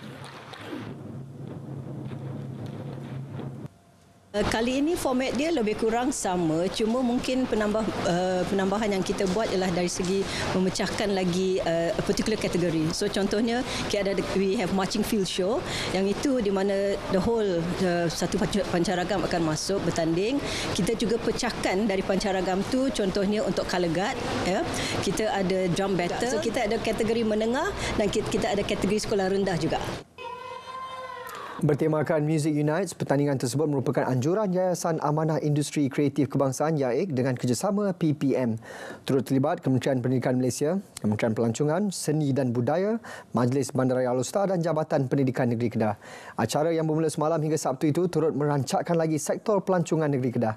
Eh, kali ini format dia lebih kurang sama cuma mungkin penambah uh, penambahan yang kita buat ialah dari segi memecahkan lagi uh, a particular category. So contohnya kita ada we have marching field show yang itu di mana the whole uh, satu pancaragam akan masuk bertanding. Kita juga pecahkan dari pancaragam tu contohnya untuk color guard Yeah. Kita ada drum battle. So kita ada kategori menengah dan kita ada kategori sekolah rendah juga. Bertemakan Music Unites, pertandingan tersebut merupakan anjuran Yayasan Amanah Industri Kreatif Kebangsaan YAIK dengan kerjasama PPM. Turut terlibat Kementerian Pendidikan Malaysia, Kementerian Pelancongan, Seni dan Budaya, Majlis Bandaraya Alustar dan Jabatan Pendidikan Negeri Kedah. Acara yang bermula semalam hingga Sabtu itu turut merancakkan lagi sektor pelancongan Negeri Kedah.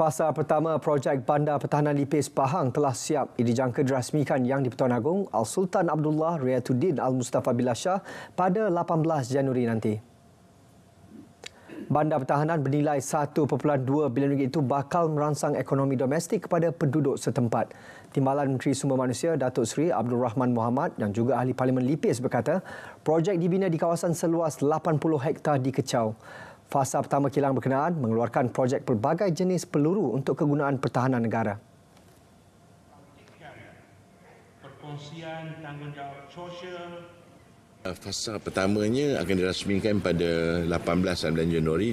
Fasa pertama projek Bandar Pertahanan Lipis Pahang telah siap dijangka dirasmikan Yang di-Pertuan Agong Al-Sultan Abdullah Riyatuddin Al-Mustafa Bilashah pada 18 Januari nanti. Bandar pertahanan bernilai 1.2 bilion ringgit itu bakal merangsang ekonomi domestik kepada penduduk setempat. Timbalan Menteri Sumber Manusia Datuk Seri Abdul Rahman Muhammad yang juga ahli parlimen Lipis berkata, projek dibina di kawasan seluas 80 hektar di Kecau fasa pertama kilang berkenaan mengeluarkan projek pelbagai jenis peluru untuk kegunaan pertahanan negara. Perkongsian tanggungjawab sosial Fasa pertamanya akan dirasmikan pada 18-19 Januari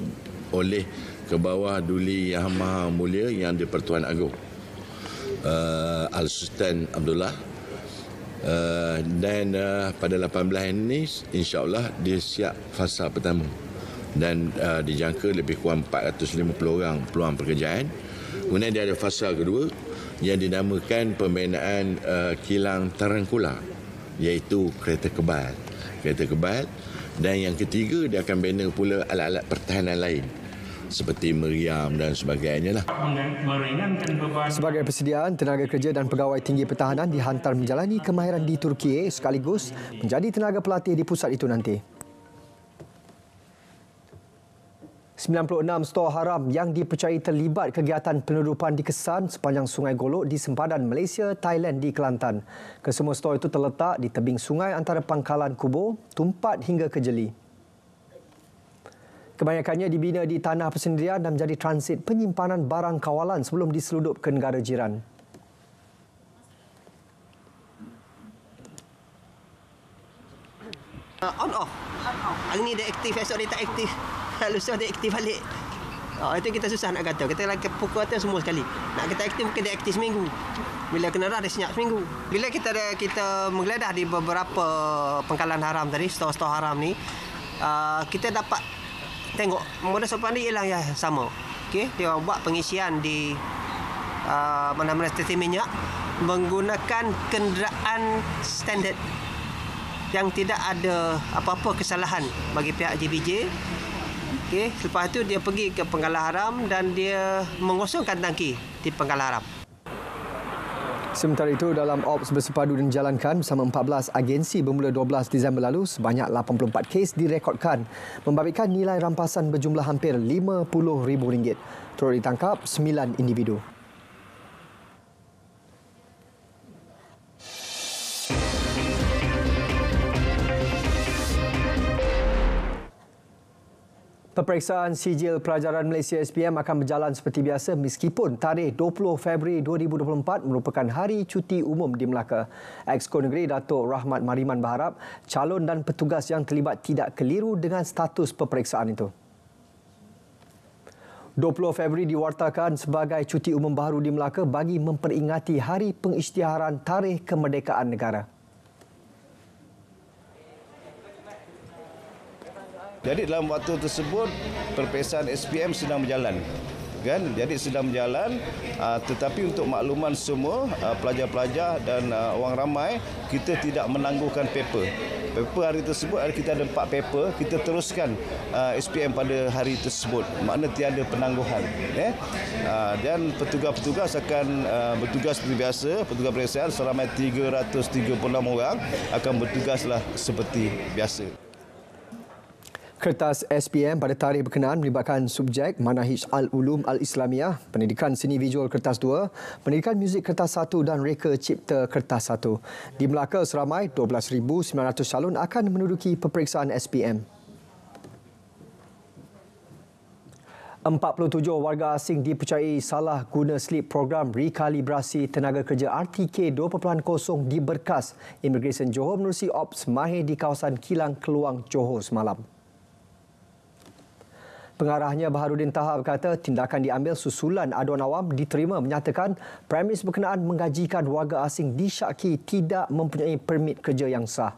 oleh kebawah Duli Yang Maha Mulia yang di Pertuan Agong uh, Al-Sultan Abdullah uh, dan uh, pada 18 ini insyaAllah dia siap fasa pertama dan uh, dijangka lebih kurang 450 orang peluang pekerjaan. Kemudian dia ada fasa kedua yang dinamakan pembinaan uh, kilang terangkula iaitu kereta kebal. Kereta kebal dan yang ketiga dia akan bina pula alat-alat pertahanan lain seperti meriam dan sebagainya lah. Sebagai persediaan, tenaga kerja dan pegawai tinggi pertahanan dihantar menjalani kemahiran di Turki sekaligus menjadi tenaga pelatih di pusat itu nanti. 96 stor haram yang dipercayai terlibat kegiatan penerupan dikesan sepanjang Sungai Golok di sempadan Malaysia, Thailand di Kelantan. Kesemua stor itu terletak di tebing sungai antara pangkalan kubur, tumpat hingga kejeli. Kebanyakannya dibina di tanah persendirian dan menjadi transit penyimpanan barang kawalan sebelum diseludup ke negara jiran. Uh, on off. on off. Hari ini dia aktif, esok dia tak aktif. Kalau suruh dia aktif balik oh, Itu kita susah nak kata Kita lagi pukul atas semua sekali Nak kita aktif Kita aktif seminggu Bila kena rah Dia senyap seminggu Bila kita ada Kita menggeledah Di beberapa Pengkalan haram tadi Store-store haram ni uh, Kita dapat Tengok Modus operandi ialah Yang sama okay? Dia buat pengisian di uh, Mana-mana stasi minyak Menggunakan Kenderaan Standard yang tidak ada apa-apa kesalahan bagi pihak JBJ Okey, selepas itu dia pergi ke Penggalan Haram dan dia mengosongkan tangki di Penggalan Haram. Sementara itu, dalam ops bersepadu dan jalankan bersama 14 agensi bermula 12 Disember lalu, sebanyak 84 kes direkodkan membabitkan nilai rampasan berjumlah hampir RM50,000. Turut ditangkap 9 individu. Peperiksaan sijil pelajaran Malaysia SPM akan berjalan seperti biasa meskipun tarikh 20 Februari 2024 merupakan hari cuti umum di Melaka. Exko Negeri Datuk Rahmat Mariman berharap calon dan petugas yang terlibat tidak keliru dengan status peperiksaan itu. 20 Februari diwartakan sebagai cuti umum baru di Melaka bagi memperingati hari pengisytiharan tarikh kemerdekaan negara. Jadi dalam waktu tersebut perpesan SPM sedang berjalan. Kan? Jadi sedang berjalan ah, tetapi untuk makluman semua ah, pelajar-pelajar dan ah, orang ramai kita tidak menangguhkan paper. Paper hari tersebut ada kita ada empat paper, kita teruskan SPM pada hari tersebut. Makna tiada penangguhan, eh? dan petugas-petugas akan bertugas seperti biasa, petugas peperiksaan seramai 336 orang akan bertugaslah seperti biasa. Kertas SPM pada tarikh berkenaan melibatkan subjek Manahij Al-Ulum Al-Islamiyah, Pendidikan Seni Visual Kertas 2, Pendidikan Muzik Kertas 1 dan Reka Cipta Kertas 1. Di Melaka seramai 12,900 calon akan menuduki peperiksaan SPM. 47 warga asing dipercayai salah guna slip program rekalibrasi tenaga kerja RTK 2.0 di Berkas Immigration Johor menerusi Ops Mahir di kawasan Kilang Keluang Johor semalam. Pengarahnya Baharudin Taha berkata tindakan diambil susulan aduan awam diterima menyatakan premis berkenaan menggajikan warga asing disyaki tidak mempunyai permit kerja yang sah.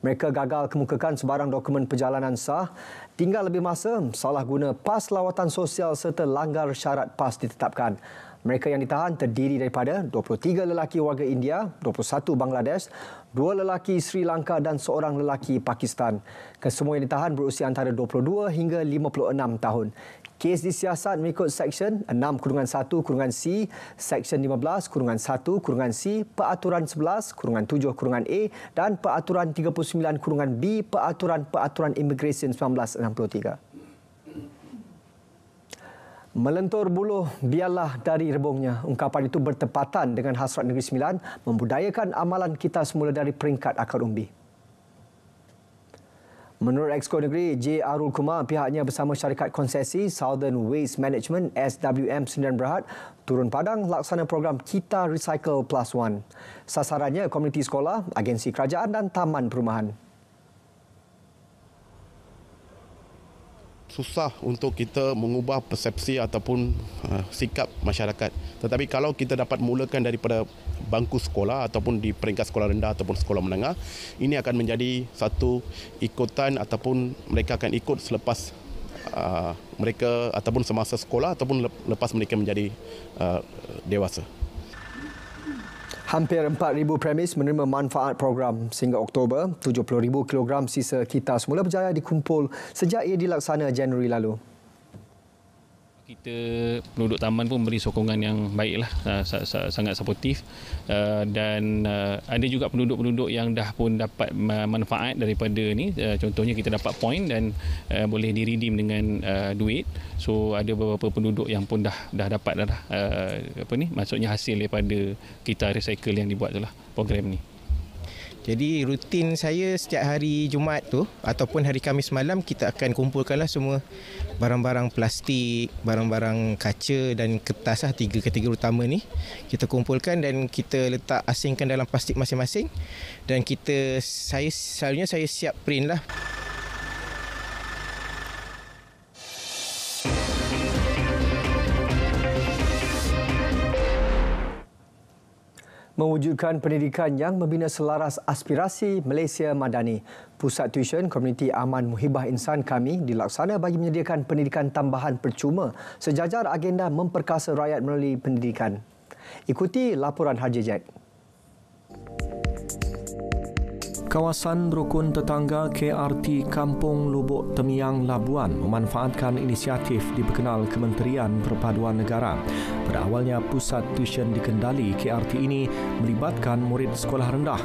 Mereka gagal kemukakan sebarang dokumen perjalanan sah, tinggal lebih masa salah guna pas lawatan sosial serta langgar syarat pas ditetapkan. Mereka yang ditahan terdiri daripada 23 lelaki warga India, 21 Bangladesh, dua lelaki Sri Lanka dan seorang lelaki Pakistan. Kesemua yang ditahan berusia antara 22 hingga 56 tahun. Kes disiasat mengikut Seksyen 6 Kurungan 1 Kurungan C, Seksyen 15 Kurungan 1 Kurungan C, Peraturan 11 Kurungan 7 Kurungan A dan Peraturan 39 Kurungan B Peraturan-Peraturan Immigration 1963. Melentur buluh biarlah dari rebungnya. Ungkapan itu bertepatan dengan hasrat Negeri Sembilan membudayakan amalan kita semula dari peringkat akar umbi. Menurut Exco Negeri, J. Arul Kumar pihaknya bersama syarikat konsesi Southern Waste Management SWM Sendirian Berhad turun padang laksana program Kita Recycle Plus One. Sasarannya komuniti sekolah, agensi kerajaan dan taman perumahan. susah untuk kita mengubah persepsi ataupun uh, sikap masyarakat. Tetapi kalau kita dapat mulakan daripada bangku sekolah ataupun di peringkat sekolah rendah ataupun sekolah menengah, ini akan menjadi satu ikutan ataupun mereka akan ikut selepas uh, mereka ataupun semasa sekolah ataupun lepas mereka menjadi uh, dewasa. Hampir 4,000 premis menerima manfaat program sehingga Oktober. 70,000 kilogram sisa kita semula berjaya dikumpul sejak ia dilaksana Januari lalu kita penduduk taman pun beri sokongan yang baiklah uh, sangat suportif uh, dan uh, ada juga penduduk-penduduk yang dah pun dapat manfaat daripada ni contohnya kita dapat poin dan boleh diridim dengan duit so ada beberapa penduduk yang pun dah dah dapat dah apa ni maksudnya hasil daripada kita recycle yang dibuat itulah program ni jadi rutin saya setiap hari Jumaat tu ataupun hari Kamis malam kita akan kumpulkanlah semua barang-barang plastik, barang-barang kaca dan kertas lah tiga kategori utama ni. Kita kumpulkan dan kita letak asingkan dalam plastik masing-masing dan kita saya selalunya saya siap print lah. mewujudkan pendidikan yang membina selaras aspirasi Malaysia Madani. Pusat Tuition Komuniti Aman Muhibah Insan kami dilaksana bagi menyediakan pendidikan tambahan percuma sejajar agenda memperkasa rakyat melalui pendidikan. Ikuti laporan Haji Jack. Kawasan Rukun Tetangga KRT Kampung Lubuk Temiang Labuan memanfaatkan inisiatif diperkenal Kementerian Perpaduan Negara. Pada awalnya, pusat tuisyen dikendali KRT ini melibatkan murid sekolah rendah.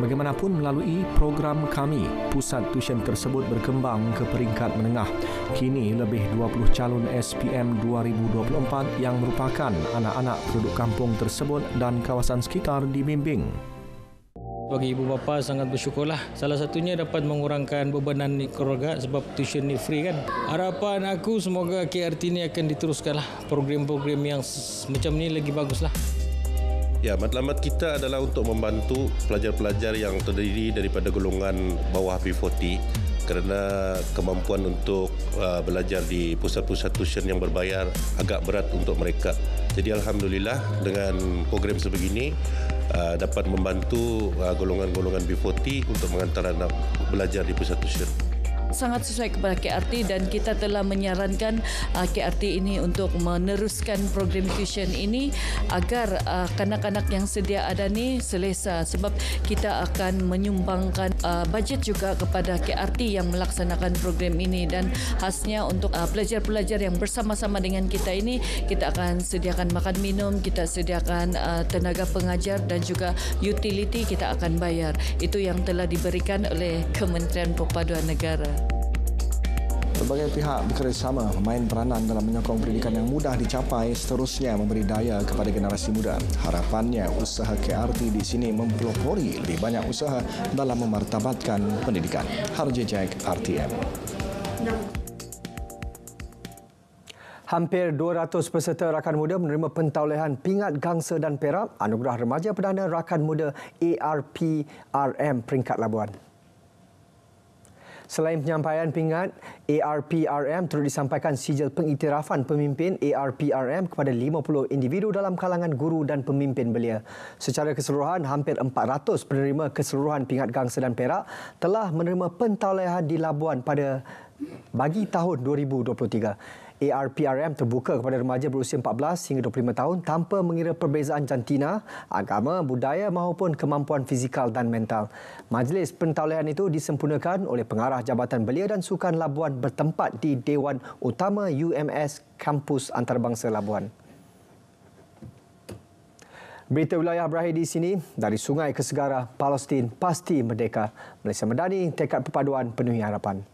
Bagaimanapun melalui program kami, pusat tuisyen tersebut berkembang ke peringkat menengah. Kini lebih 20 calon SPM 2024 yang merupakan anak-anak penduduk kampung tersebut dan kawasan sekitar dibimbing. Bagi ibu bapa sangat bersyukurlah. Salah satunya dapat mengurangkan bebanan di keluarga sebab tuition ni free kan. Harapan aku semoga KRT ini akan diteruskan lah. Program-program yang macam ni lagi baguslah. Ya, matlamat kita adalah untuk membantu pelajar-pelajar yang terdiri daripada golongan bawah B40 kerana kemampuan untuk uh, belajar di pusat-pusat tuition yang berbayar agak berat untuk mereka. Jadi alhamdulillah dengan program sebegini Uh, dapat membantu uh, golongan-golongan B40 untuk mengantar anak belajar di pusat tuition sangat sesuai kepada KRT dan kita telah menyarankan uh, KRT ini untuk meneruskan program tuition ini agar uh, kanak-kanak yang sedia ada ni selesa sebab kita akan menyumbangkan uh, bajet juga kepada KRT yang melaksanakan program ini dan khasnya untuk uh, pelajar-pelajar yang bersama-sama dengan kita ini kita akan sediakan makan minum kita sediakan uh, tenaga pengajar dan juga utility kita akan bayar itu yang telah diberikan oleh Kementerian Perpaduan Negara. Berbagai pihak bekerjasama memain peranan dalam menyokong pendidikan yang mudah dicapai seterusnya memberi daya kepada generasi muda. Harapannya usaha KRT di sini mempelopori lebih banyak usaha dalam memartabatkan pendidikan. Harja Jack, RTM. Hampir 200 peserta rakan muda menerima pentaulehan pingat gangsa dan perak anugerah remaja perdana rakan muda ARPRM peringkat Labuan. Selain penyampaian pingat ARPRM turut disampaikan sijil pengiktirafan pemimpin ARPRM kepada 50 individu dalam kalangan guru dan pemimpin belia. Secara keseluruhan, hampir 400 penerima keseluruhan pingat gangsa dan perak telah menerima pentolehan di Labuan pada bagi tahun 2023. ARPRM terbuka kepada remaja berusia 14 hingga 25 tahun tanpa mengira perbezaan jantina, agama, budaya maupun kemampuan fizikal dan mental. Majlis pentaulihan itu disempurnakan oleh pengarah Jabatan Belia dan Sukan Labuan bertempat di Dewan Utama UMS Kampus Antarabangsa Labuan. Berita wilayah berakhir di sini dari Sungai ke Segara, Palestin pasti merdeka. Malaysia Medani, tekad perpaduan penuhi harapan.